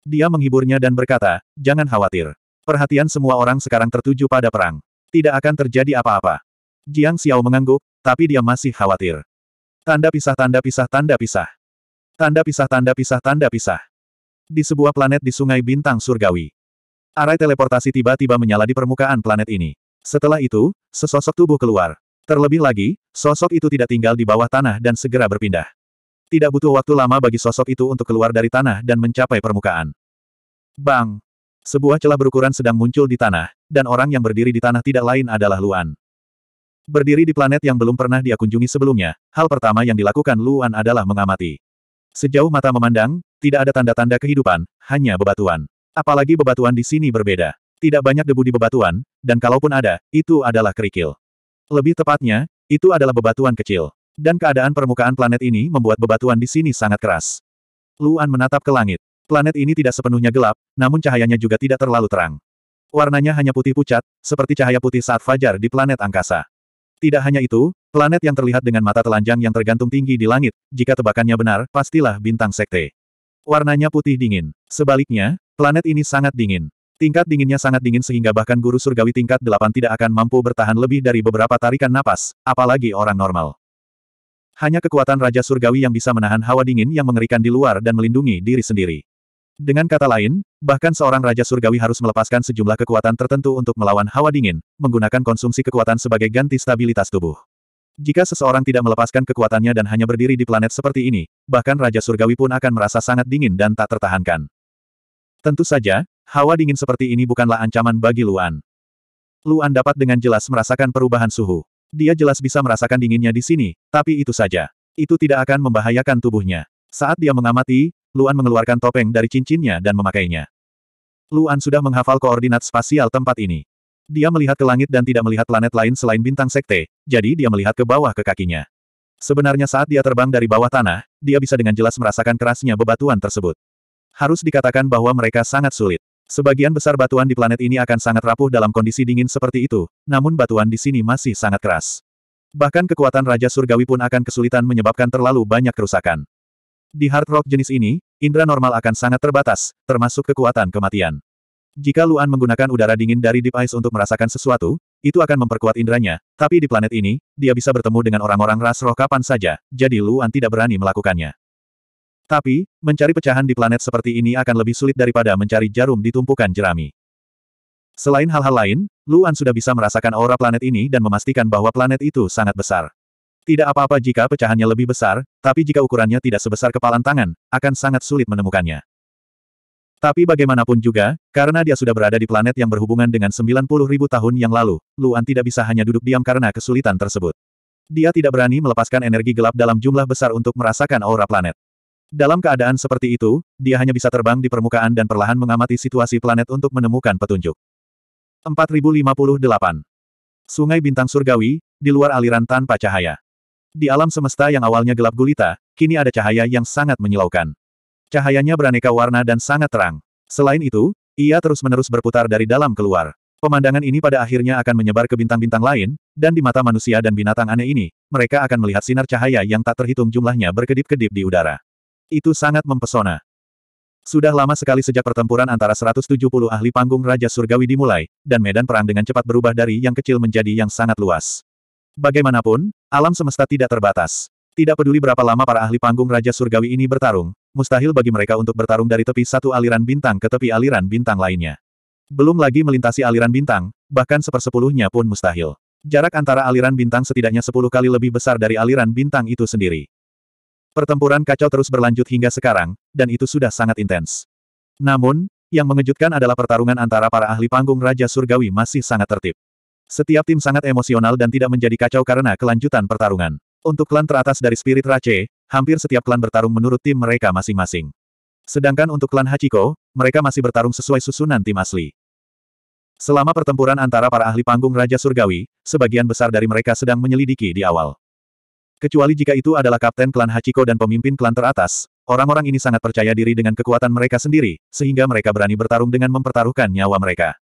A: Dia menghiburnya dan berkata, jangan khawatir. Perhatian semua orang sekarang tertuju pada perang. Tidak akan terjadi apa-apa. Jiang Xiao mengangguk, tapi dia masih khawatir. Tanda pisah tanda pisah tanda pisah. Tanda pisah tanda pisah tanda pisah. Di sebuah planet di Sungai Bintang Surgawi. Arai teleportasi tiba-tiba menyala di permukaan planet ini. Setelah itu, sesosok tubuh keluar. Terlebih lagi, sosok itu tidak tinggal di bawah tanah dan segera berpindah. Tidak butuh waktu lama bagi sosok itu untuk keluar dari tanah dan mencapai permukaan. Bang! Sebuah celah berukuran sedang muncul di tanah, dan orang yang berdiri di tanah tidak lain adalah Luan. Berdiri di planet yang belum pernah dia kunjungi sebelumnya, hal pertama yang dilakukan Luan adalah mengamati. Sejauh mata memandang, tidak ada tanda-tanda kehidupan, hanya bebatuan. Apalagi bebatuan di sini berbeda. Tidak banyak debu di bebatuan, dan kalaupun ada, itu adalah kerikil. Lebih tepatnya, itu adalah bebatuan kecil. Dan keadaan permukaan planet ini membuat bebatuan di sini sangat keras. Luan menatap ke langit. Planet ini tidak sepenuhnya gelap, namun cahayanya juga tidak terlalu terang. Warnanya hanya putih pucat, seperti cahaya putih saat fajar di planet angkasa. Tidak hanya itu, planet yang terlihat dengan mata telanjang yang tergantung tinggi di langit, jika tebakannya benar, pastilah bintang sekte. Warnanya putih dingin. Sebaliknya, planet ini sangat dingin. Tingkat dinginnya sangat dingin sehingga bahkan guru surgawi tingkat 8 tidak akan mampu bertahan lebih dari beberapa tarikan napas, apalagi orang normal. Hanya kekuatan Raja Surgawi yang bisa menahan hawa dingin yang mengerikan di luar dan melindungi diri sendiri. Dengan kata lain, bahkan seorang Raja Surgawi harus melepaskan sejumlah kekuatan tertentu untuk melawan hawa dingin, menggunakan konsumsi kekuatan sebagai ganti stabilitas tubuh. Jika seseorang tidak melepaskan kekuatannya dan hanya berdiri di planet seperti ini, bahkan Raja Surgawi pun akan merasa sangat dingin dan tak tertahankan. Tentu saja, hawa dingin seperti ini bukanlah ancaman bagi Luan. Luan dapat dengan jelas merasakan perubahan suhu. Dia jelas bisa merasakan dinginnya di sini, tapi itu saja. Itu tidak akan membahayakan tubuhnya. Saat dia mengamati, Luan mengeluarkan topeng dari cincinnya dan memakainya. Luan sudah menghafal koordinat spasial tempat ini. Dia melihat ke langit dan tidak melihat planet lain selain bintang sekte, jadi dia melihat ke bawah ke kakinya. Sebenarnya saat dia terbang dari bawah tanah, dia bisa dengan jelas merasakan kerasnya bebatuan tersebut. Harus dikatakan bahwa mereka sangat sulit. Sebagian besar batuan di planet ini akan sangat rapuh dalam kondisi dingin seperti itu, namun batuan di sini masih sangat keras. Bahkan kekuatan Raja Surgawi pun akan kesulitan menyebabkan terlalu banyak kerusakan. Di hard rock jenis ini, indera normal akan sangat terbatas, termasuk kekuatan kematian. Jika Luan menggunakan udara dingin dari Deep Ice untuk merasakan sesuatu, itu akan memperkuat inderanya, tapi di planet ini, dia bisa bertemu dengan orang-orang ras roh kapan saja, jadi Luan tidak berani melakukannya. Tapi, mencari pecahan di planet seperti ini akan lebih sulit daripada mencari jarum di tumpukan jerami. Selain hal-hal lain, Luan sudah bisa merasakan aura planet ini dan memastikan bahwa planet itu sangat besar. Tidak apa-apa jika pecahannya lebih besar, tapi jika ukurannya tidak sebesar kepalan tangan, akan sangat sulit menemukannya. Tapi bagaimanapun juga, karena dia sudah berada di planet yang berhubungan dengan 90 ribu tahun yang lalu, Luan tidak bisa hanya duduk diam karena kesulitan tersebut. Dia tidak berani melepaskan energi gelap dalam jumlah besar untuk merasakan aura planet. Dalam keadaan seperti itu, dia hanya bisa terbang di permukaan dan perlahan mengamati situasi planet untuk menemukan petunjuk. 4058. Sungai Bintang Surgawi, di luar aliran tanpa cahaya. Di alam semesta yang awalnya gelap gulita, kini ada cahaya yang sangat menyilaukan. Cahayanya beraneka warna dan sangat terang. Selain itu, ia terus-menerus berputar dari dalam keluar. Pemandangan ini pada akhirnya akan menyebar ke bintang-bintang lain, dan di mata manusia dan binatang aneh ini, mereka akan melihat sinar cahaya yang tak terhitung jumlahnya berkedip-kedip di udara. Itu sangat mempesona. Sudah lama sekali sejak pertempuran antara 170 ahli panggung Raja Surgawi dimulai, dan medan perang dengan cepat berubah dari yang kecil menjadi yang sangat luas. Bagaimanapun, alam semesta tidak terbatas. Tidak peduli berapa lama para ahli panggung Raja Surgawi ini bertarung, mustahil bagi mereka untuk bertarung dari tepi satu aliran bintang ke tepi aliran bintang lainnya. Belum lagi melintasi aliran bintang, bahkan sepersepuluhnya pun mustahil. Jarak antara aliran bintang setidaknya sepuluh kali lebih besar dari aliran bintang itu sendiri. Pertempuran kacau terus berlanjut hingga sekarang, dan itu sudah sangat intens. Namun, yang mengejutkan adalah pertarungan antara para ahli panggung Raja Surgawi masih sangat tertib. Setiap tim sangat emosional dan tidak menjadi kacau karena kelanjutan pertarungan. Untuk klan teratas dari Spirit Race, hampir setiap klan bertarung menurut tim mereka masing-masing. Sedangkan untuk klan Hachiko, mereka masih bertarung sesuai susunan tim asli. Selama pertempuran antara para ahli panggung Raja Surgawi, sebagian besar dari mereka sedang menyelidiki di awal. Kecuali jika itu adalah kapten klan Hachiko dan pemimpin klan teratas, orang-orang ini sangat percaya diri dengan kekuatan mereka sendiri, sehingga mereka berani bertarung dengan mempertaruhkan nyawa mereka.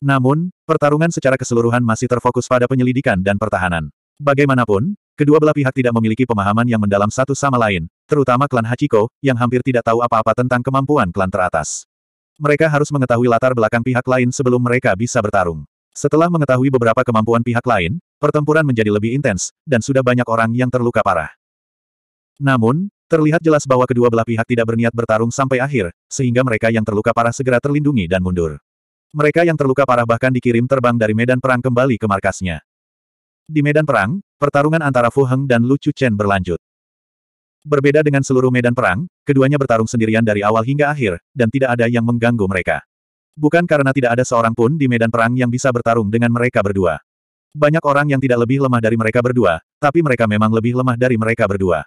A: Namun, pertarungan secara keseluruhan masih terfokus pada penyelidikan dan pertahanan. Bagaimanapun, Kedua belah pihak tidak memiliki pemahaman yang mendalam satu sama lain, terutama klan Hachiko, yang hampir tidak tahu apa-apa tentang kemampuan klan teratas. Mereka harus mengetahui latar belakang pihak lain sebelum mereka bisa bertarung. Setelah mengetahui beberapa kemampuan pihak lain, pertempuran menjadi lebih intens, dan sudah banyak orang yang terluka parah. Namun, terlihat jelas bahwa kedua belah pihak tidak berniat bertarung sampai akhir, sehingga mereka yang terluka parah segera terlindungi dan mundur. Mereka yang terluka parah bahkan dikirim terbang dari medan perang kembali ke markasnya. Di medan perang, Pertarungan antara Fu Heng dan Lu Chu Chen berlanjut. Berbeda dengan seluruh medan perang, keduanya bertarung sendirian dari awal hingga akhir, dan tidak ada yang mengganggu mereka. Bukan karena tidak ada seorang pun di medan perang yang bisa bertarung dengan mereka berdua. Banyak orang yang tidak lebih lemah dari mereka berdua, tapi mereka memang lebih lemah dari mereka berdua.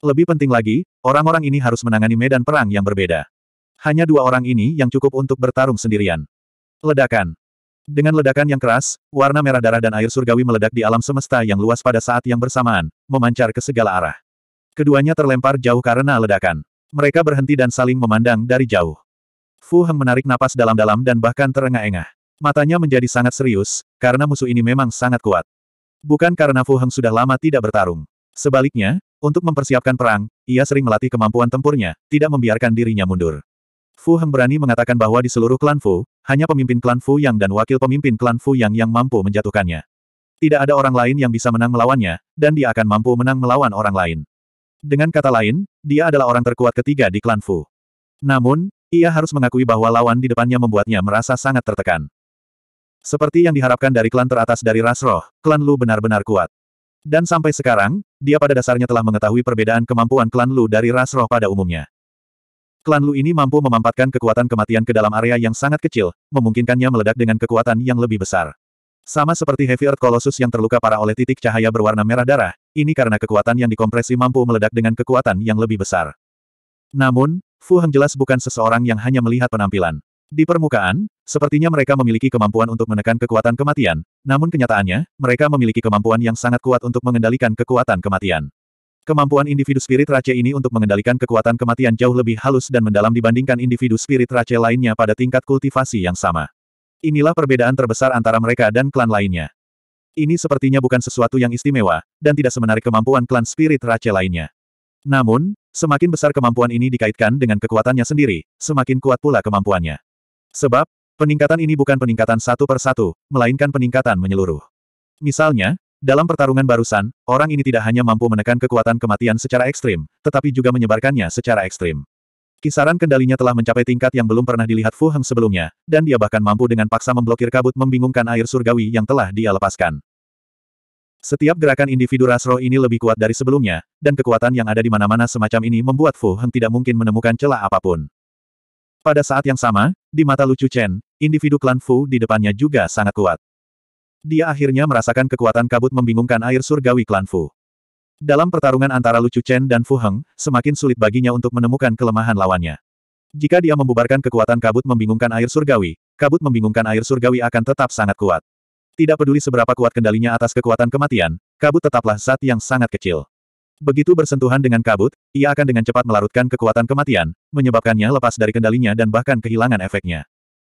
A: Lebih penting lagi, orang-orang ini harus menangani medan perang yang berbeda. Hanya dua orang ini yang cukup untuk bertarung sendirian. Ledakan. Dengan ledakan yang keras, warna merah darah dan air surgawi meledak di alam semesta yang luas pada saat yang bersamaan, memancar ke segala arah. Keduanya terlempar jauh karena ledakan. Mereka berhenti dan saling memandang dari jauh. Fu Heng menarik napas dalam-dalam dan bahkan terengah-engah. Matanya menjadi sangat serius, karena musuh ini memang sangat kuat. Bukan karena Fu Heng sudah lama tidak bertarung. Sebaliknya, untuk mempersiapkan perang, ia sering melatih kemampuan tempurnya, tidak membiarkan dirinya mundur. Fu Heng berani mengatakan bahwa di seluruh klan Fu, hanya pemimpin klan Fu Yang dan wakil pemimpin klan Fu Yang yang mampu menjatuhkannya. Tidak ada orang lain yang bisa menang melawannya, dan dia akan mampu menang melawan orang lain. Dengan kata lain, dia adalah orang terkuat ketiga di klan Fu. Namun, ia harus mengakui bahwa lawan di depannya membuatnya merasa sangat tertekan. Seperti yang diharapkan dari klan teratas dari Rasroh, klan Lu benar-benar kuat. Dan sampai sekarang, dia pada dasarnya telah mengetahui perbedaan kemampuan klan Lu dari Rasroh pada umumnya. Klan Lu ini mampu memampatkan kekuatan kematian ke dalam area yang sangat kecil, memungkinkannya meledak dengan kekuatan yang lebih besar. Sama seperti Heavy Earth Colossus yang terluka parah oleh titik cahaya berwarna merah darah, ini karena kekuatan yang dikompresi mampu meledak dengan kekuatan yang lebih besar. Namun, Fu Heng jelas bukan seseorang yang hanya melihat penampilan. Di permukaan, sepertinya mereka memiliki kemampuan untuk menekan kekuatan kematian, namun kenyataannya, mereka memiliki kemampuan yang sangat kuat untuk mengendalikan kekuatan kematian. Kemampuan individu spirit race ini untuk mengendalikan kekuatan kematian jauh lebih halus dan mendalam dibandingkan individu spirit race lainnya pada tingkat kultivasi yang sama. Inilah perbedaan terbesar antara mereka dan klan lainnya. Ini sepertinya bukan sesuatu yang istimewa, dan tidak semenarik kemampuan klan spirit race lainnya. Namun, semakin besar kemampuan ini dikaitkan dengan kekuatannya sendiri, semakin kuat pula kemampuannya. Sebab, peningkatan ini bukan peningkatan satu per satu, melainkan peningkatan menyeluruh. Misalnya, dalam pertarungan barusan, orang ini tidak hanya mampu menekan kekuatan kematian secara ekstrim, tetapi juga menyebarkannya secara ekstrim. Kisaran kendalinya telah mencapai tingkat yang belum pernah dilihat Fu Heng sebelumnya, dan dia bahkan mampu dengan paksa memblokir kabut membingungkan air surgawi yang telah dia lepaskan. Setiap gerakan individu Rasro ini lebih kuat dari sebelumnya, dan kekuatan yang ada di mana-mana semacam ini membuat Fu Heng tidak mungkin menemukan celah apapun. Pada saat yang sama, di mata lucu Chen, individu klan Fu di depannya juga sangat kuat. Dia akhirnya merasakan kekuatan kabut membingungkan air surgawi klan Fu. Dalam pertarungan antara Lucu Chen dan Fu Heng, semakin sulit baginya untuk menemukan kelemahan lawannya. Jika dia membubarkan kekuatan kabut membingungkan air surgawi, kabut membingungkan air surgawi akan tetap sangat kuat. Tidak peduli seberapa kuat kendalinya atas kekuatan kematian, kabut tetaplah zat yang sangat kecil. Begitu bersentuhan dengan kabut, ia akan dengan cepat melarutkan kekuatan kematian, menyebabkannya lepas dari kendalinya dan bahkan kehilangan efeknya.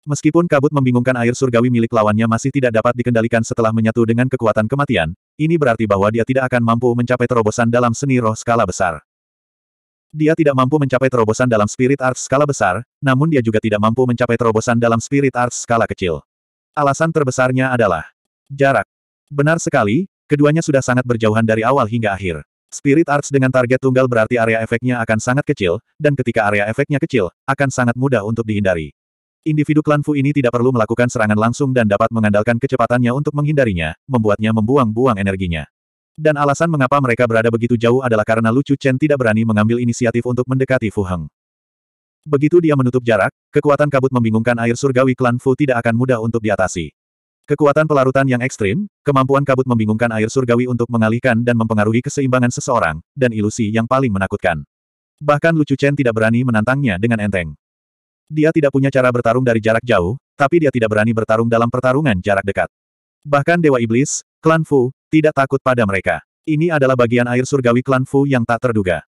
A: Meskipun kabut membingungkan air surgawi milik lawannya masih tidak dapat dikendalikan setelah menyatu dengan kekuatan kematian, ini berarti bahwa dia tidak akan mampu mencapai terobosan dalam seni roh skala besar. Dia tidak mampu mencapai terobosan dalam spirit arts skala besar, namun dia juga tidak mampu mencapai terobosan dalam spirit arts skala kecil. Alasan terbesarnya adalah jarak. Benar sekali, keduanya sudah sangat berjauhan dari awal hingga akhir. Spirit Arts dengan target tunggal berarti area efeknya akan sangat kecil, dan ketika area efeknya kecil, akan sangat mudah untuk dihindari. Individu klan Fu ini tidak perlu melakukan serangan langsung dan dapat mengandalkan kecepatannya untuk menghindarinya, membuatnya membuang-buang energinya. Dan alasan mengapa mereka berada begitu jauh adalah karena Lu Chen tidak berani mengambil inisiatif untuk mendekati Fu Heng. Begitu dia menutup jarak, kekuatan kabut membingungkan air surgawi klan Fu tidak akan mudah untuk diatasi. Kekuatan pelarutan yang ekstrim, kemampuan kabut membingungkan air surgawi untuk mengalihkan dan mempengaruhi keseimbangan seseorang, dan ilusi yang paling menakutkan. Bahkan Lucu Chen tidak berani menantangnya dengan enteng. Dia tidak punya cara bertarung dari jarak jauh, tapi dia tidak berani bertarung dalam pertarungan jarak dekat. Bahkan Dewa Iblis, klan Fu, tidak takut pada mereka. Ini adalah bagian air surgawi klan Fu yang tak terduga.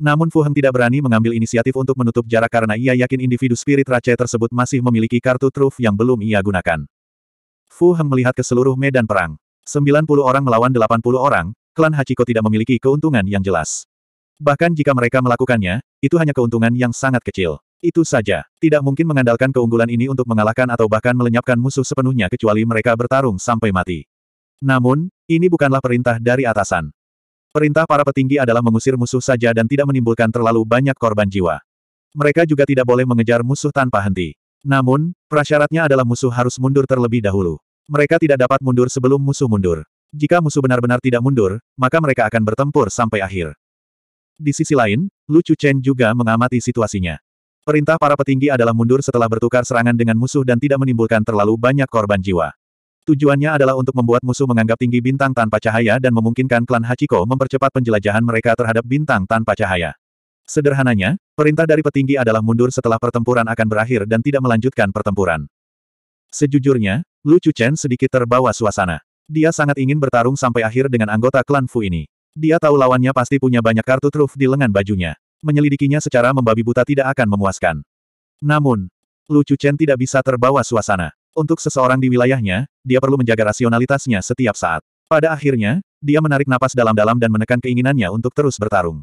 A: Namun Fu Heng tidak berani mengambil inisiatif untuk menutup jarak karena ia yakin individu spirit race tersebut masih memiliki kartu truf yang belum ia gunakan. Fu Heng melihat ke seluruh medan perang. 90 orang melawan 80 orang, klan Hachiko tidak memiliki keuntungan yang jelas. Bahkan jika mereka melakukannya, itu hanya keuntungan yang sangat kecil. Itu saja, tidak mungkin mengandalkan keunggulan ini untuk mengalahkan atau bahkan melenyapkan musuh sepenuhnya kecuali mereka bertarung sampai mati. Namun, ini bukanlah perintah dari atasan. Perintah para petinggi adalah mengusir musuh saja dan tidak menimbulkan terlalu banyak korban jiwa. Mereka juga tidak boleh mengejar musuh tanpa henti. Namun, prasyaratnya adalah musuh harus mundur terlebih dahulu. Mereka tidak dapat mundur sebelum musuh mundur. Jika musuh benar-benar tidak mundur, maka mereka akan bertempur sampai akhir. Di sisi lain, Lu Chen juga mengamati situasinya. Perintah para petinggi adalah mundur setelah bertukar serangan dengan musuh dan tidak menimbulkan terlalu banyak korban jiwa. Tujuannya adalah untuk membuat musuh menganggap tinggi bintang tanpa cahaya dan memungkinkan klan Hachiko mempercepat penjelajahan mereka terhadap bintang tanpa cahaya. Sederhananya, perintah dari petinggi adalah mundur setelah pertempuran akan berakhir dan tidak melanjutkan pertempuran. Sejujurnya, Lu Chuchen sedikit terbawa suasana. Dia sangat ingin bertarung sampai akhir dengan anggota klan Fu ini. Dia tahu lawannya pasti punya banyak kartu truf di lengan bajunya menyelidikinya secara membabi buta tidak akan memuaskan. Namun, Lu Chen tidak bisa terbawa suasana. Untuk seseorang di wilayahnya, dia perlu menjaga rasionalitasnya setiap saat. Pada akhirnya, dia menarik napas dalam-dalam dan menekan keinginannya untuk terus bertarung.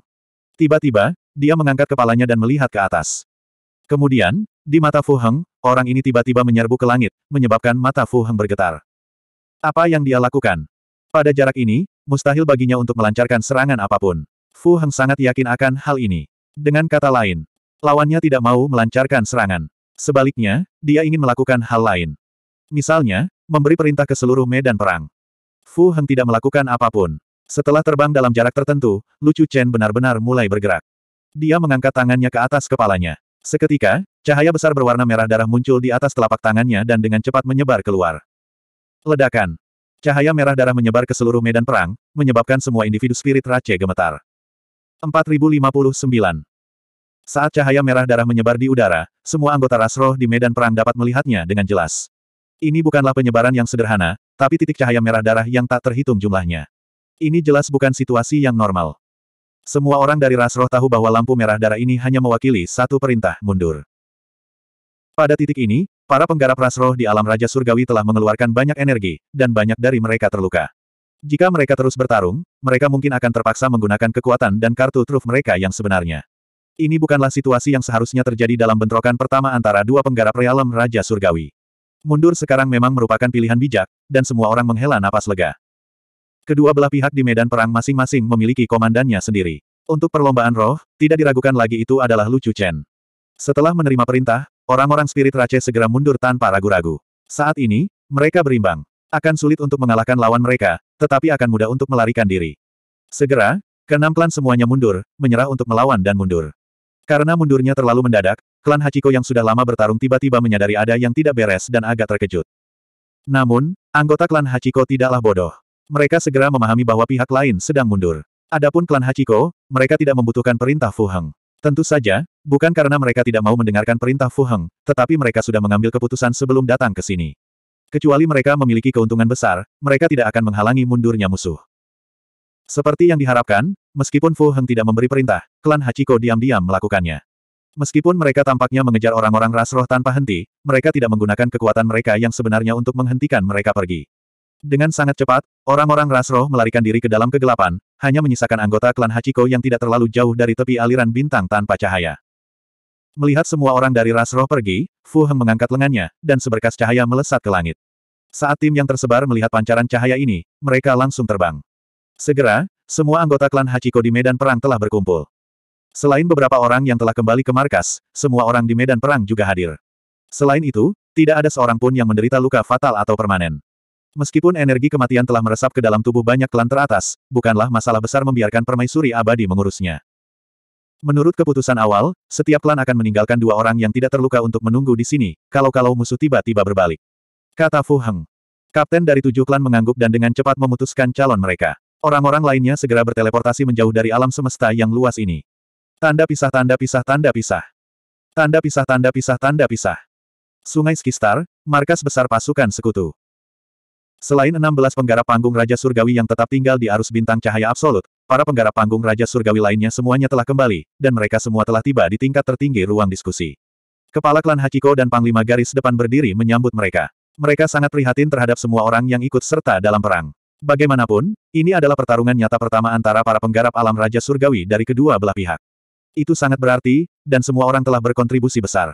A: Tiba-tiba, dia mengangkat kepalanya dan melihat ke atas. Kemudian, di mata Fu Heng, orang ini tiba-tiba menyerbu ke langit, menyebabkan mata Fu Heng bergetar. Apa yang dia lakukan? Pada jarak ini, mustahil baginya untuk melancarkan serangan apapun. Fu Heng sangat yakin akan hal ini. Dengan kata lain, lawannya tidak mau melancarkan serangan. Sebaliknya, dia ingin melakukan hal lain. Misalnya, memberi perintah ke seluruh medan perang. Fu Heng tidak melakukan apapun. Setelah terbang dalam jarak tertentu, Lucu Chen benar-benar mulai bergerak. Dia mengangkat tangannya ke atas kepalanya. Seketika, cahaya besar berwarna merah darah muncul di atas telapak tangannya dan dengan cepat menyebar keluar. Ledakan. Cahaya merah darah menyebar ke seluruh medan perang, menyebabkan semua individu spirit race gemetar. 4059. Saat cahaya merah darah menyebar di udara, semua anggota ras roh di medan perang dapat melihatnya dengan jelas. Ini bukanlah penyebaran yang sederhana, tapi titik cahaya merah darah yang tak terhitung jumlahnya. Ini jelas bukan situasi yang normal. Semua orang dari ras roh tahu bahwa lampu merah darah ini hanya mewakili satu perintah mundur. Pada titik ini, para penggarap ras roh di alam Raja Surgawi telah mengeluarkan banyak energi, dan banyak dari mereka terluka. Jika mereka terus bertarung, mereka mungkin akan terpaksa menggunakan kekuatan dan kartu truf mereka yang sebenarnya. Ini bukanlah situasi yang seharusnya terjadi dalam bentrokan pertama antara dua penggarap realem Raja Surgawi. Mundur sekarang memang merupakan pilihan bijak, dan semua orang menghela napas lega. Kedua belah pihak di medan perang masing-masing memiliki komandannya sendiri. Untuk perlombaan roh, tidak diragukan lagi itu adalah Lucu Chen. Setelah menerima perintah, orang-orang spirit Rache segera mundur tanpa ragu-ragu. Saat ini, mereka berimbang. Akan sulit untuk mengalahkan lawan mereka, tetapi akan mudah untuk melarikan diri. Segera, keenam klan semuanya mundur, menyerah untuk melawan dan mundur. Karena mundurnya terlalu mendadak, klan Hachiko yang sudah lama bertarung tiba-tiba menyadari ada yang tidak beres dan agak terkejut. Namun, anggota klan Hachiko tidaklah bodoh. Mereka segera memahami bahwa pihak lain sedang mundur. Adapun klan Hachiko, mereka tidak membutuhkan perintah Fu Heng. Tentu saja, bukan karena mereka tidak mau mendengarkan perintah Fu Heng, tetapi mereka sudah mengambil keputusan sebelum datang ke sini. Kecuali mereka memiliki keuntungan besar, mereka tidak akan menghalangi mundurnya musuh. Seperti yang diharapkan, meskipun Fu Heng tidak memberi perintah, klan Hachiko diam-diam melakukannya. Meskipun mereka tampaknya mengejar orang-orang ras roh tanpa henti, mereka tidak menggunakan kekuatan mereka yang sebenarnya untuk menghentikan mereka pergi. Dengan sangat cepat, orang-orang ras roh melarikan diri ke dalam kegelapan, hanya menyisakan anggota klan Hachiko yang tidak terlalu jauh dari tepi aliran bintang tanpa cahaya. Melihat semua orang dari ras roh pergi, Fu Heng mengangkat lengannya, dan seberkas cahaya melesat ke langit. Saat tim yang tersebar melihat pancaran cahaya ini, mereka langsung terbang. Segera, semua anggota klan Hachiko di medan perang telah berkumpul. Selain beberapa orang yang telah kembali ke markas, semua orang di medan perang juga hadir. Selain itu, tidak ada seorang pun yang menderita luka fatal atau permanen. Meskipun energi kematian telah meresap ke dalam tubuh banyak klan teratas, bukanlah masalah besar membiarkan permaisuri abadi mengurusnya. Menurut keputusan awal, setiap klan akan meninggalkan dua orang yang tidak terluka untuk menunggu di sini, kalau-kalau musuh tiba-tiba berbalik. Kata Fu Heng. Kapten dari tujuh klan mengangguk dan dengan cepat memutuskan calon mereka. Orang-orang lainnya segera berteleportasi menjauh dari alam semesta yang luas ini. Tanda pisah tanda pisah tanda pisah. Tanda pisah tanda pisah tanda pisah. Sungai Skistar, markas besar pasukan sekutu. Selain 16 penggarap panggung Raja Surgawi yang tetap tinggal di arus bintang cahaya absolut, Para penggarap panggung Raja Surgawi lainnya semuanya telah kembali, dan mereka semua telah tiba di tingkat tertinggi ruang diskusi. Kepala klan Hachiko dan Panglima Garis depan berdiri menyambut mereka. Mereka sangat prihatin terhadap semua orang yang ikut serta dalam perang. Bagaimanapun, ini adalah pertarungan nyata pertama antara para penggarap alam Raja Surgawi dari kedua belah pihak. Itu sangat berarti, dan semua orang telah berkontribusi besar.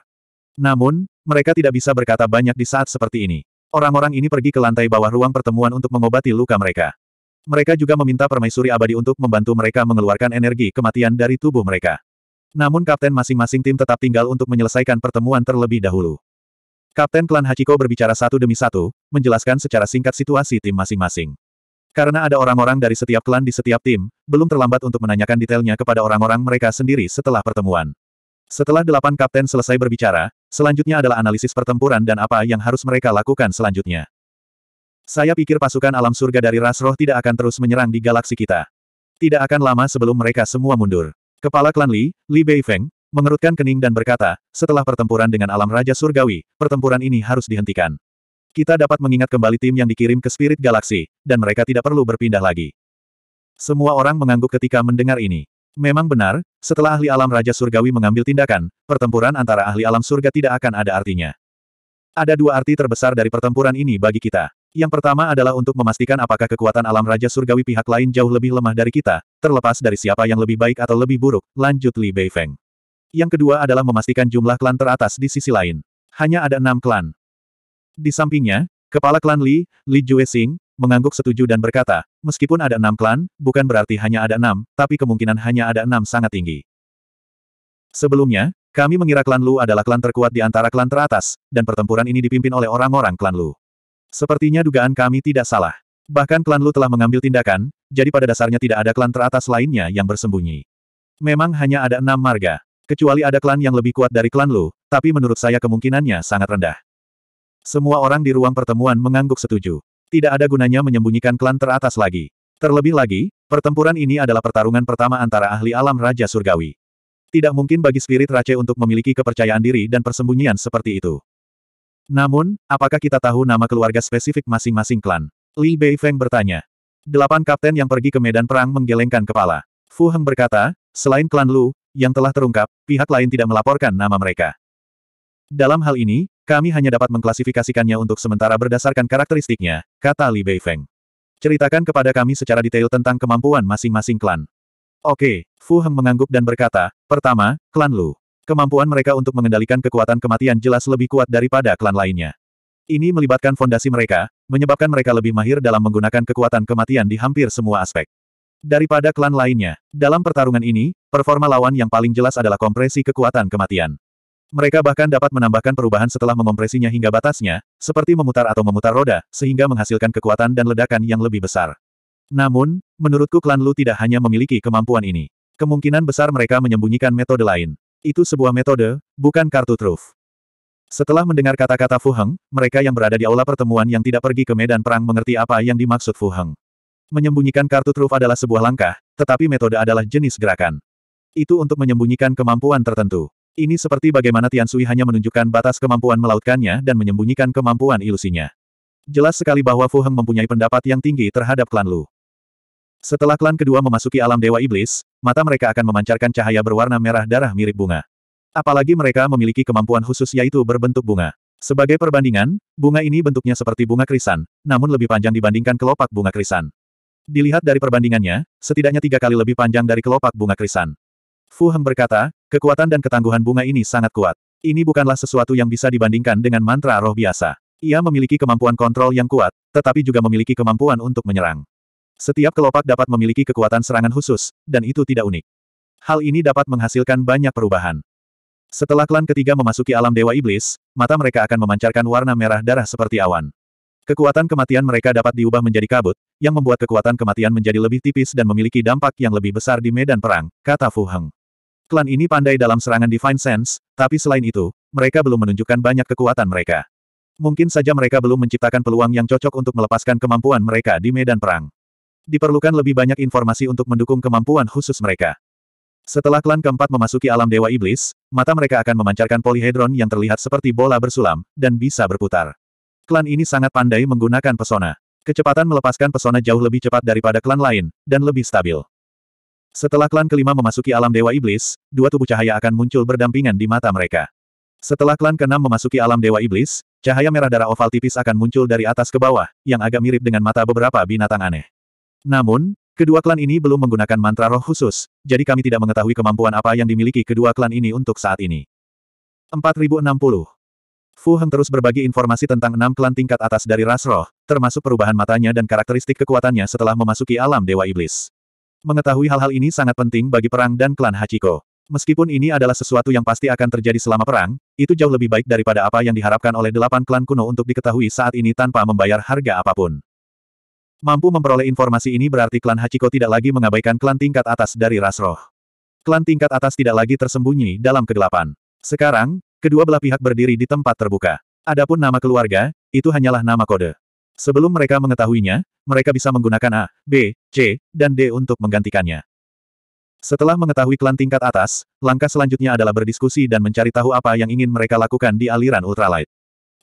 A: Namun, mereka tidak bisa berkata banyak di saat seperti ini. Orang-orang ini pergi ke lantai bawah ruang pertemuan untuk mengobati luka mereka. Mereka juga meminta permaisuri abadi untuk membantu mereka mengeluarkan energi kematian dari tubuh mereka. Namun kapten masing-masing tim tetap tinggal untuk menyelesaikan pertemuan terlebih dahulu. Kapten klan Hachiko berbicara satu demi satu, menjelaskan secara singkat situasi tim masing-masing. Karena ada orang-orang dari setiap klan di setiap tim, belum terlambat untuk menanyakan detailnya kepada orang-orang mereka sendiri setelah pertemuan. Setelah delapan kapten selesai berbicara, selanjutnya adalah analisis pertempuran dan apa yang harus mereka lakukan selanjutnya. Saya pikir pasukan alam surga dari ras roh tidak akan terus menyerang di galaksi kita. Tidak akan lama sebelum mereka semua mundur. Kepala klan Li, Li Beifeng, mengerutkan kening dan berkata, setelah pertempuran dengan alam raja surgawi, pertempuran ini harus dihentikan. Kita dapat mengingat kembali tim yang dikirim ke spirit galaksi, dan mereka tidak perlu berpindah lagi. Semua orang mengangguk ketika mendengar ini. Memang benar, setelah ahli alam raja surgawi mengambil tindakan, pertempuran antara ahli alam surga tidak akan ada artinya. Ada dua arti terbesar dari pertempuran ini bagi kita. Yang pertama adalah untuk memastikan apakah kekuatan alam Raja Surgawi pihak lain jauh lebih lemah dari kita, terlepas dari siapa yang lebih baik atau lebih buruk, lanjut Li Beifeng. Yang kedua adalah memastikan jumlah klan teratas di sisi lain. Hanya ada enam klan. Di sampingnya, Kepala klan Li, Li Juexing, mengangguk setuju dan berkata, meskipun ada enam klan, bukan berarti hanya ada enam, tapi kemungkinan hanya ada enam sangat tinggi. Sebelumnya, kami mengira klan Lu adalah klan terkuat di antara klan teratas, dan pertempuran ini dipimpin oleh orang-orang klan Lu. Sepertinya dugaan kami tidak salah. Bahkan klan Lu telah mengambil tindakan, jadi pada dasarnya tidak ada klan teratas lainnya yang bersembunyi. Memang hanya ada enam marga. Kecuali ada klan yang lebih kuat dari klan Lu, tapi menurut saya kemungkinannya sangat rendah. Semua orang di ruang pertemuan mengangguk setuju. Tidak ada gunanya menyembunyikan klan teratas lagi. Terlebih lagi, pertempuran ini adalah pertarungan pertama antara ahli alam Raja Surgawi. Tidak mungkin bagi spirit Rache untuk memiliki kepercayaan diri dan persembunyian seperti itu. Namun, apakah kita tahu nama keluarga spesifik masing-masing klan? Li Beifeng bertanya. Delapan kapten yang pergi ke medan perang menggelengkan kepala. Fu Heng berkata, selain klan Lu, yang telah terungkap, pihak lain tidak melaporkan nama mereka. Dalam hal ini, kami hanya dapat mengklasifikasikannya untuk sementara berdasarkan karakteristiknya, kata Li Beifeng. Ceritakan kepada kami secara detail tentang kemampuan masing-masing klan. Oke, Fu Heng mengangguk dan berkata, pertama, klan Lu. Kemampuan mereka untuk mengendalikan kekuatan kematian jelas lebih kuat daripada klan lainnya. Ini melibatkan fondasi mereka, menyebabkan mereka lebih mahir dalam menggunakan kekuatan kematian di hampir semua aspek. Daripada klan lainnya, dalam pertarungan ini, performa lawan yang paling jelas adalah kompresi kekuatan kematian. Mereka bahkan dapat menambahkan perubahan setelah mengompresinya hingga batasnya, seperti memutar atau memutar roda, sehingga menghasilkan kekuatan dan ledakan yang lebih besar. Namun, menurutku klan Lu tidak hanya memiliki kemampuan ini. Kemungkinan besar mereka menyembunyikan metode lain. Itu sebuah metode, bukan kartu truf. Setelah mendengar kata-kata Fu Heng, mereka yang berada di aula pertemuan yang tidak pergi ke medan perang mengerti apa yang dimaksud Fu Heng. Menyembunyikan kartu truf adalah sebuah langkah, tetapi metode adalah jenis gerakan. Itu untuk menyembunyikan kemampuan tertentu. Ini seperti bagaimana Tian Sui hanya menunjukkan batas kemampuan melautkannya dan menyembunyikan kemampuan ilusinya. Jelas sekali bahwa Fu Heng mempunyai pendapat yang tinggi terhadap klan Lu. Setelah klan kedua memasuki alam Dewa Iblis, mata mereka akan memancarkan cahaya berwarna merah darah mirip bunga. Apalagi mereka memiliki kemampuan khusus yaitu berbentuk bunga. Sebagai perbandingan, bunga ini bentuknya seperti bunga krisan, namun lebih panjang dibandingkan kelopak bunga krisan. Dilihat dari perbandingannya, setidaknya tiga kali lebih panjang dari kelopak bunga krisan. Fu Heng berkata, kekuatan dan ketangguhan bunga ini sangat kuat. Ini bukanlah sesuatu yang bisa dibandingkan dengan mantra roh biasa. Ia memiliki kemampuan kontrol yang kuat, tetapi juga memiliki kemampuan untuk menyerang. Setiap kelopak dapat memiliki kekuatan serangan khusus, dan itu tidak unik. Hal ini dapat menghasilkan banyak perubahan. Setelah klan ketiga memasuki alam Dewa Iblis, mata mereka akan memancarkan warna merah darah seperti awan. Kekuatan kematian mereka dapat diubah menjadi kabut, yang membuat kekuatan kematian menjadi lebih tipis dan memiliki dampak yang lebih besar di medan perang, kata Fu Heng. Klan ini pandai dalam serangan Divine Sense, tapi selain itu, mereka belum menunjukkan banyak kekuatan mereka. Mungkin saja mereka belum menciptakan peluang yang cocok untuk melepaskan kemampuan mereka di medan perang diperlukan lebih banyak informasi untuk mendukung kemampuan khusus mereka. Setelah klan keempat memasuki alam Dewa Iblis, mata mereka akan memancarkan polihedron yang terlihat seperti bola bersulam, dan bisa berputar. Klan ini sangat pandai menggunakan pesona. Kecepatan melepaskan pesona jauh lebih cepat daripada klan lain, dan lebih stabil. Setelah klan kelima memasuki alam Dewa Iblis, dua tubuh cahaya akan muncul berdampingan di mata mereka. Setelah klan keenam memasuki alam Dewa Iblis, cahaya merah darah oval tipis akan muncul dari atas ke bawah, yang agak mirip dengan mata beberapa binatang aneh. Namun, kedua klan ini belum menggunakan mantra roh khusus, jadi kami tidak mengetahui kemampuan apa yang dimiliki kedua klan ini untuk saat ini. 4060 Fu Heng terus berbagi informasi tentang enam klan tingkat atas dari ras roh, termasuk perubahan matanya dan karakteristik kekuatannya setelah memasuki alam Dewa Iblis. Mengetahui hal-hal ini sangat penting bagi perang dan klan Hachiko. Meskipun ini adalah sesuatu yang pasti akan terjadi selama perang, itu jauh lebih baik daripada apa yang diharapkan oleh delapan klan kuno untuk diketahui saat ini tanpa membayar harga apapun. Mampu memperoleh informasi ini berarti klan Hachiko tidak lagi mengabaikan klan tingkat atas dari ras roh. Klan tingkat atas tidak lagi tersembunyi dalam kegelapan. Sekarang, kedua belah pihak berdiri di tempat terbuka. Adapun nama keluarga, itu hanyalah nama kode. Sebelum mereka mengetahuinya, mereka bisa menggunakan A, B, C, dan D untuk menggantikannya. Setelah mengetahui klan tingkat atas, langkah selanjutnya adalah berdiskusi dan mencari tahu apa yang ingin mereka lakukan di aliran ultralight.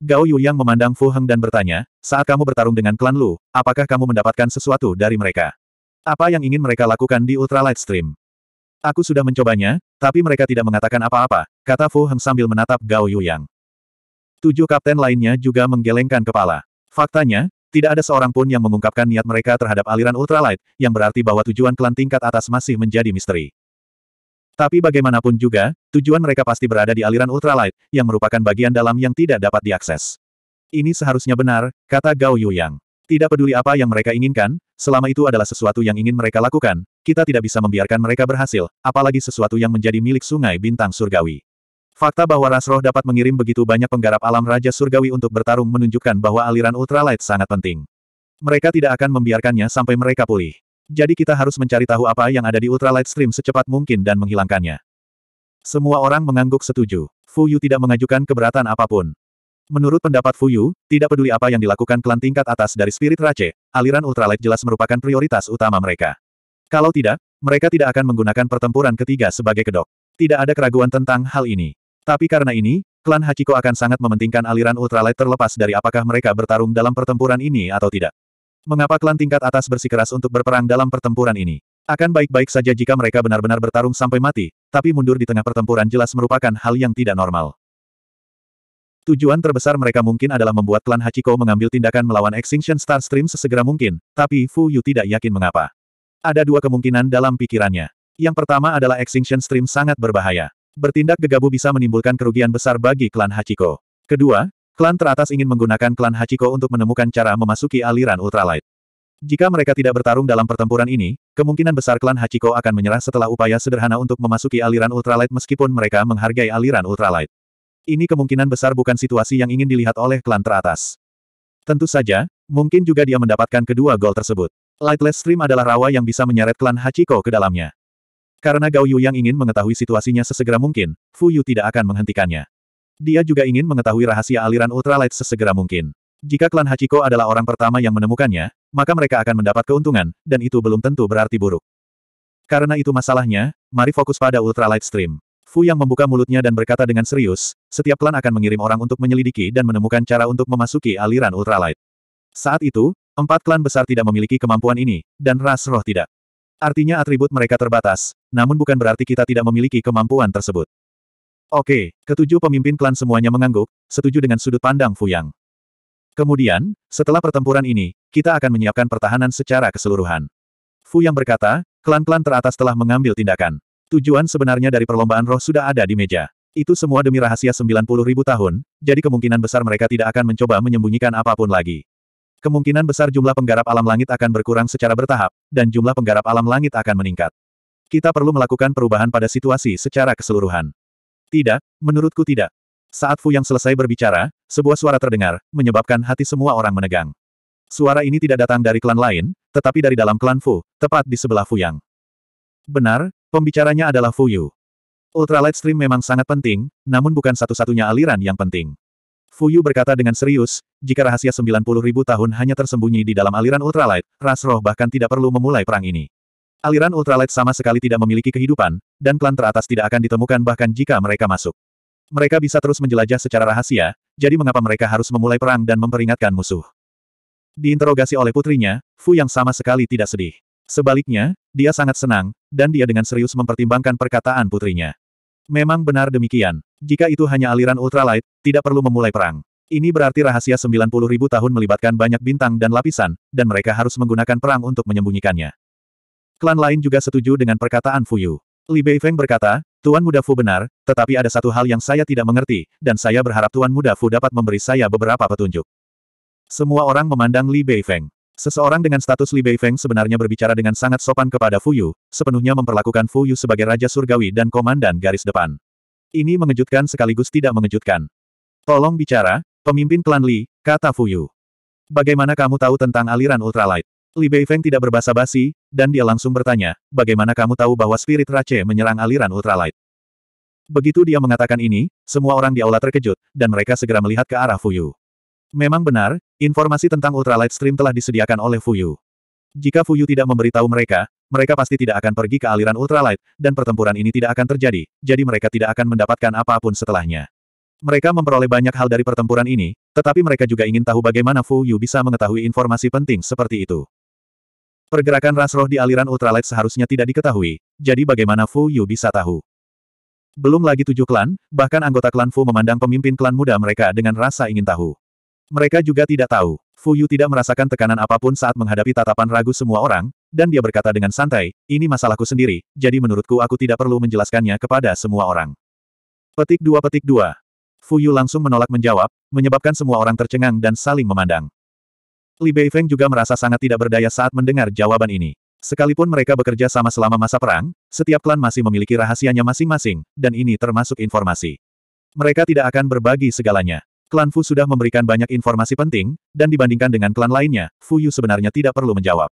A: Gao Yuyang memandang Fu Heng dan bertanya, saat kamu bertarung dengan klan Lu, apakah kamu mendapatkan sesuatu dari mereka? Apa yang ingin mereka lakukan di Ultralight Stream? Aku sudah mencobanya, tapi mereka tidak mengatakan apa-apa, kata Fu Heng sambil menatap Gao Yuyang. Tujuh kapten lainnya juga menggelengkan kepala. Faktanya, tidak ada seorang pun yang mengungkapkan niat mereka terhadap aliran ultralight, yang berarti bahwa tujuan klan tingkat atas masih menjadi misteri. Tapi bagaimanapun juga, tujuan mereka pasti berada di aliran ultralight, yang merupakan bagian dalam yang tidak dapat diakses. Ini seharusnya benar, kata Gao Yuyang. Tidak peduli apa yang mereka inginkan, selama itu adalah sesuatu yang ingin mereka lakukan, kita tidak bisa membiarkan mereka berhasil, apalagi sesuatu yang menjadi milik sungai bintang surgawi. Fakta bahwa Rasroh dapat mengirim begitu banyak penggarap alam Raja Surgawi untuk bertarung menunjukkan bahwa aliran ultralight sangat penting. Mereka tidak akan membiarkannya sampai mereka pulih. Jadi kita harus mencari tahu apa yang ada di ultralight stream secepat mungkin dan menghilangkannya. Semua orang mengangguk setuju. Fu Yu tidak mengajukan keberatan apapun. Menurut pendapat Fu Yu, tidak peduli apa yang dilakukan klan tingkat atas dari Spirit Race, aliran ultralight jelas merupakan prioritas utama mereka. Kalau tidak, mereka tidak akan menggunakan pertempuran ketiga sebagai kedok. Tidak ada keraguan tentang hal ini. Tapi karena ini, klan Hachiko akan sangat mementingkan aliran ultralight terlepas dari apakah mereka bertarung dalam pertempuran ini atau tidak. Mengapa klan tingkat atas bersikeras untuk berperang dalam pertempuran ini? Akan baik-baik saja jika mereka benar-benar bertarung sampai mati, tapi mundur di tengah pertempuran jelas merupakan hal yang tidak normal. Tujuan terbesar mereka mungkin adalah membuat klan Hachiko mengambil tindakan melawan Extinction Stream sesegera mungkin, tapi Fu Yu tidak yakin mengapa. Ada dua kemungkinan dalam pikirannya. Yang pertama adalah Extinction Stream sangat berbahaya. Bertindak gegabah bisa menimbulkan kerugian besar bagi klan Hachiko. Kedua, Klan teratas ingin menggunakan klan Hachiko untuk menemukan cara memasuki aliran ultralight. Jika mereka tidak bertarung dalam pertempuran ini, kemungkinan besar klan Hachiko akan menyerah setelah upaya sederhana untuk memasuki aliran ultralight meskipun mereka menghargai aliran ultralight. Ini kemungkinan besar bukan situasi yang ingin dilihat oleh klan teratas. Tentu saja, mungkin juga dia mendapatkan kedua gol tersebut. Lightless Stream adalah rawa yang bisa menyeret klan Hachiko ke dalamnya. Karena Gao Yu yang ingin mengetahui situasinya sesegera mungkin, Fu Yu tidak akan menghentikannya. Dia juga ingin mengetahui rahasia aliran ultralight sesegera mungkin. Jika klan Hachiko adalah orang pertama yang menemukannya, maka mereka akan mendapat keuntungan, dan itu belum tentu berarti buruk. Karena itu masalahnya, mari fokus pada ultralight stream. Fu yang membuka mulutnya dan berkata dengan serius, setiap klan akan mengirim orang untuk menyelidiki dan menemukan cara untuk memasuki aliran ultralight. Saat itu, empat klan besar tidak memiliki kemampuan ini, dan ras roh tidak. Artinya atribut mereka terbatas, namun bukan berarti kita tidak memiliki kemampuan tersebut. Oke, ketujuh pemimpin klan semuanya mengangguk, setuju dengan sudut pandang Fuyang. Kemudian, setelah pertempuran ini, kita akan menyiapkan pertahanan secara keseluruhan. Fuyang berkata, klan-klan teratas telah mengambil tindakan. Tujuan sebenarnya dari perlombaan roh sudah ada di meja. Itu semua demi rahasia 90 ribu tahun, jadi kemungkinan besar mereka tidak akan mencoba menyembunyikan apapun lagi. Kemungkinan besar jumlah penggarap alam langit akan berkurang secara bertahap, dan jumlah penggarap alam langit akan meningkat. Kita perlu melakukan perubahan pada situasi secara keseluruhan. Tidak, menurutku tidak. Saat Fu yang selesai berbicara, sebuah suara terdengar, menyebabkan hati semua orang menegang. Suara ini tidak datang dari klan lain, tetapi dari dalam klan Fu, tepat di sebelah Fu Yang. Benar, pembicaranya adalah Fu Yu. Ultralight Stream memang sangat penting, namun bukan satu-satunya aliran yang penting. Fu Yu berkata dengan serius, jika rahasia puluh ribu tahun hanya tersembunyi di dalam aliran ultralight, ras roh bahkan tidak perlu memulai perang ini. Aliran ultralight sama sekali tidak memiliki kehidupan, dan klan teratas tidak akan ditemukan bahkan jika mereka masuk. Mereka bisa terus menjelajah secara rahasia, jadi mengapa mereka harus memulai perang dan memperingatkan musuh? Diinterogasi oleh putrinya, Fu yang sama sekali tidak sedih. Sebaliknya, dia sangat senang, dan dia dengan serius mempertimbangkan perkataan putrinya. Memang benar demikian. Jika itu hanya aliran ultralight, tidak perlu memulai perang. Ini berarti rahasia 90.000 tahun melibatkan banyak bintang dan lapisan, dan mereka harus menggunakan perang untuk menyembunyikannya. Klan lain juga setuju dengan perkataan Fuyu. Li Beifeng berkata, Tuan Muda Fu benar, tetapi ada satu hal yang saya tidak mengerti, dan saya berharap Tuan Muda Fu dapat memberi saya beberapa petunjuk. Semua orang memandang Li Beifeng. Seseorang dengan status Li Beifeng sebenarnya berbicara dengan sangat sopan kepada Fuyu, sepenuhnya memperlakukan Fuyu sebagai Raja Surgawi dan Komandan Garis Depan. Ini mengejutkan sekaligus tidak mengejutkan. Tolong bicara, pemimpin klan Li, kata Fuyu. Bagaimana kamu tahu tentang aliran ultralight? Li Beifeng tidak berbahasa basi, dan dia langsung bertanya, bagaimana kamu tahu bahwa spirit race menyerang aliran ultralight? Begitu dia mengatakan ini, semua orang di aula terkejut, dan mereka segera melihat ke arah Fuyu. Memang benar, informasi tentang ultralight stream telah disediakan oleh Fuyu. Jika Fuyu tidak memberitahu mereka, mereka pasti tidak akan pergi ke aliran ultralight, dan pertempuran ini tidak akan terjadi, jadi mereka tidak akan mendapatkan apapun setelahnya. Mereka memperoleh banyak hal dari pertempuran ini, tetapi mereka juga ingin tahu bagaimana Fu Yu bisa mengetahui informasi penting seperti itu. Pergerakan ras roh di aliran ultralight seharusnya tidak diketahui, jadi bagaimana Fu Yu bisa tahu? Belum lagi tujuh klan, bahkan anggota klan Fu memandang pemimpin klan muda mereka dengan rasa ingin tahu. Mereka juga tidak tahu, Fu Yu tidak merasakan tekanan apapun saat menghadapi tatapan ragu semua orang, dan dia berkata dengan santai, ini masalahku sendiri, jadi menurutku aku tidak perlu menjelaskannya kepada semua orang. Petik dua petik dua. Fu Yu langsung menolak menjawab, menyebabkan semua orang tercengang dan saling memandang. Li Beifeng juga merasa sangat tidak berdaya saat mendengar jawaban ini. Sekalipun mereka bekerja sama selama masa perang, setiap klan masih memiliki rahasianya masing-masing, dan ini termasuk informasi. Mereka tidak akan berbagi segalanya. Klan Fu sudah memberikan banyak informasi penting, dan dibandingkan dengan klan lainnya, Fu Yu sebenarnya tidak perlu menjawab.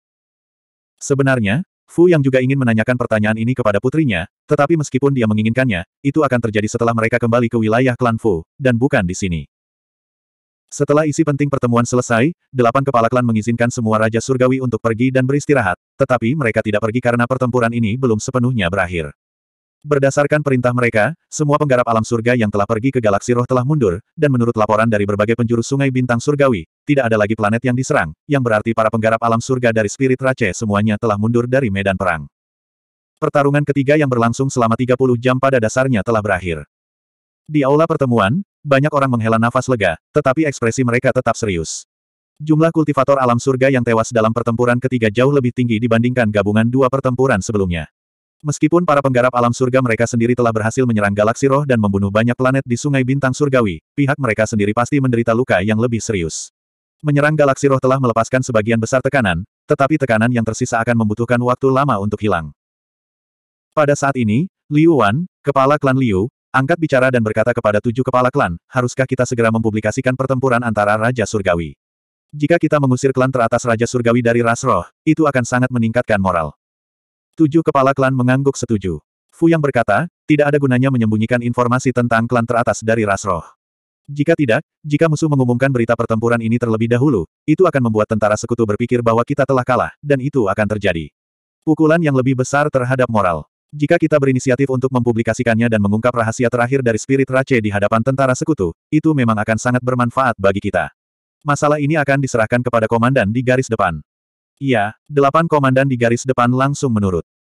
A: Sebenarnya, Fu yang juga ingin menanyakan pertanyaan ini kepada putrinya, tetapi meskipun dia menginginkannya, itu akan terjadi setelah mereka kembali ke wilayah klan Fu, dan bukan di sini. Setelah isi penting pertemuan selesai, delapan kepala klan mengizinkan semua Raja Surgawi untuk pergi dan beristirahat, tetapi mereka tidak pergi karena pertempuran ini belum sepenuhnya berakhir. Berdasarkan perintah mereka, semua penggarap alam surga yang telah pergi ke galaksi roh telah mundur, dan menurut laporan dari berbagai penjuru sungai bintang surgawi, tidak ada lagi planet yang diserang, yang berarti para penggarap alam surga dari spirit Rache semuanya telah mundur dari medan perang. Pertarungan ketiga yang berlangsung selama 30 jam pada dasarnya telah berakhir. Di aula pertemuan, banyak orang menghela nafas lega, tetapi ekspresi mereka tetap serius. Jumlah kultivator alam surga yang tewas dalam pertempuran ketiga jauh lebih tinggi dibandingkan gabungan dua pertempuran sebelumnya. Meskipun para penggarap alam surga mereka sendiri telah berhasil menyerang galaksi roh dan membunuh banyak planet di sungai bintang surgawi, pihak mereka sendiri pasti menderita luka yang lebih serius. Menyerang galaksi roh telah melepaskan sebagian besar tekanan, tetapi tekanan yang tersisa akan membutuhkan waktu lama untuk hilang. Pada saat ini, Liu Wan, kepala klan Liu, angkat bicara dan berkata kepada tujuh kepala klan, haruskah kita segera mempublikasikan pertempuran antara Raja Surgawi? Jika kita mengusir klan teratas Raja Surgawi dari Rasroh, itu akan sangat meningkatkan moral. Tujuh kepala klan mengangguk setuju. Fu yang berkata, tidak ada gunanya menyembunyikan informasi tentang klan teratas dari Rasroh. Jika tidak, jika musuh mengumumkan berita pertempuran ini terlebih dahulu, itu akan membuat tentara sekutu berpikir bahwa kita telah kalah, dan itu akan terjadi. Pukulan yang lebih besar terhadap moral. Jika kita berinisiatif untuk mempublikasikannya dan mengungkap rahasia terakhir dari spirit Rache di hadapan tentara sekutu, itu memang akan sangat bermanfaat bagi kita. Masalah ini akan diserahkan kepada komandan di garis depan. Iya, delapan komandan di garis
B: depan langsung menurut.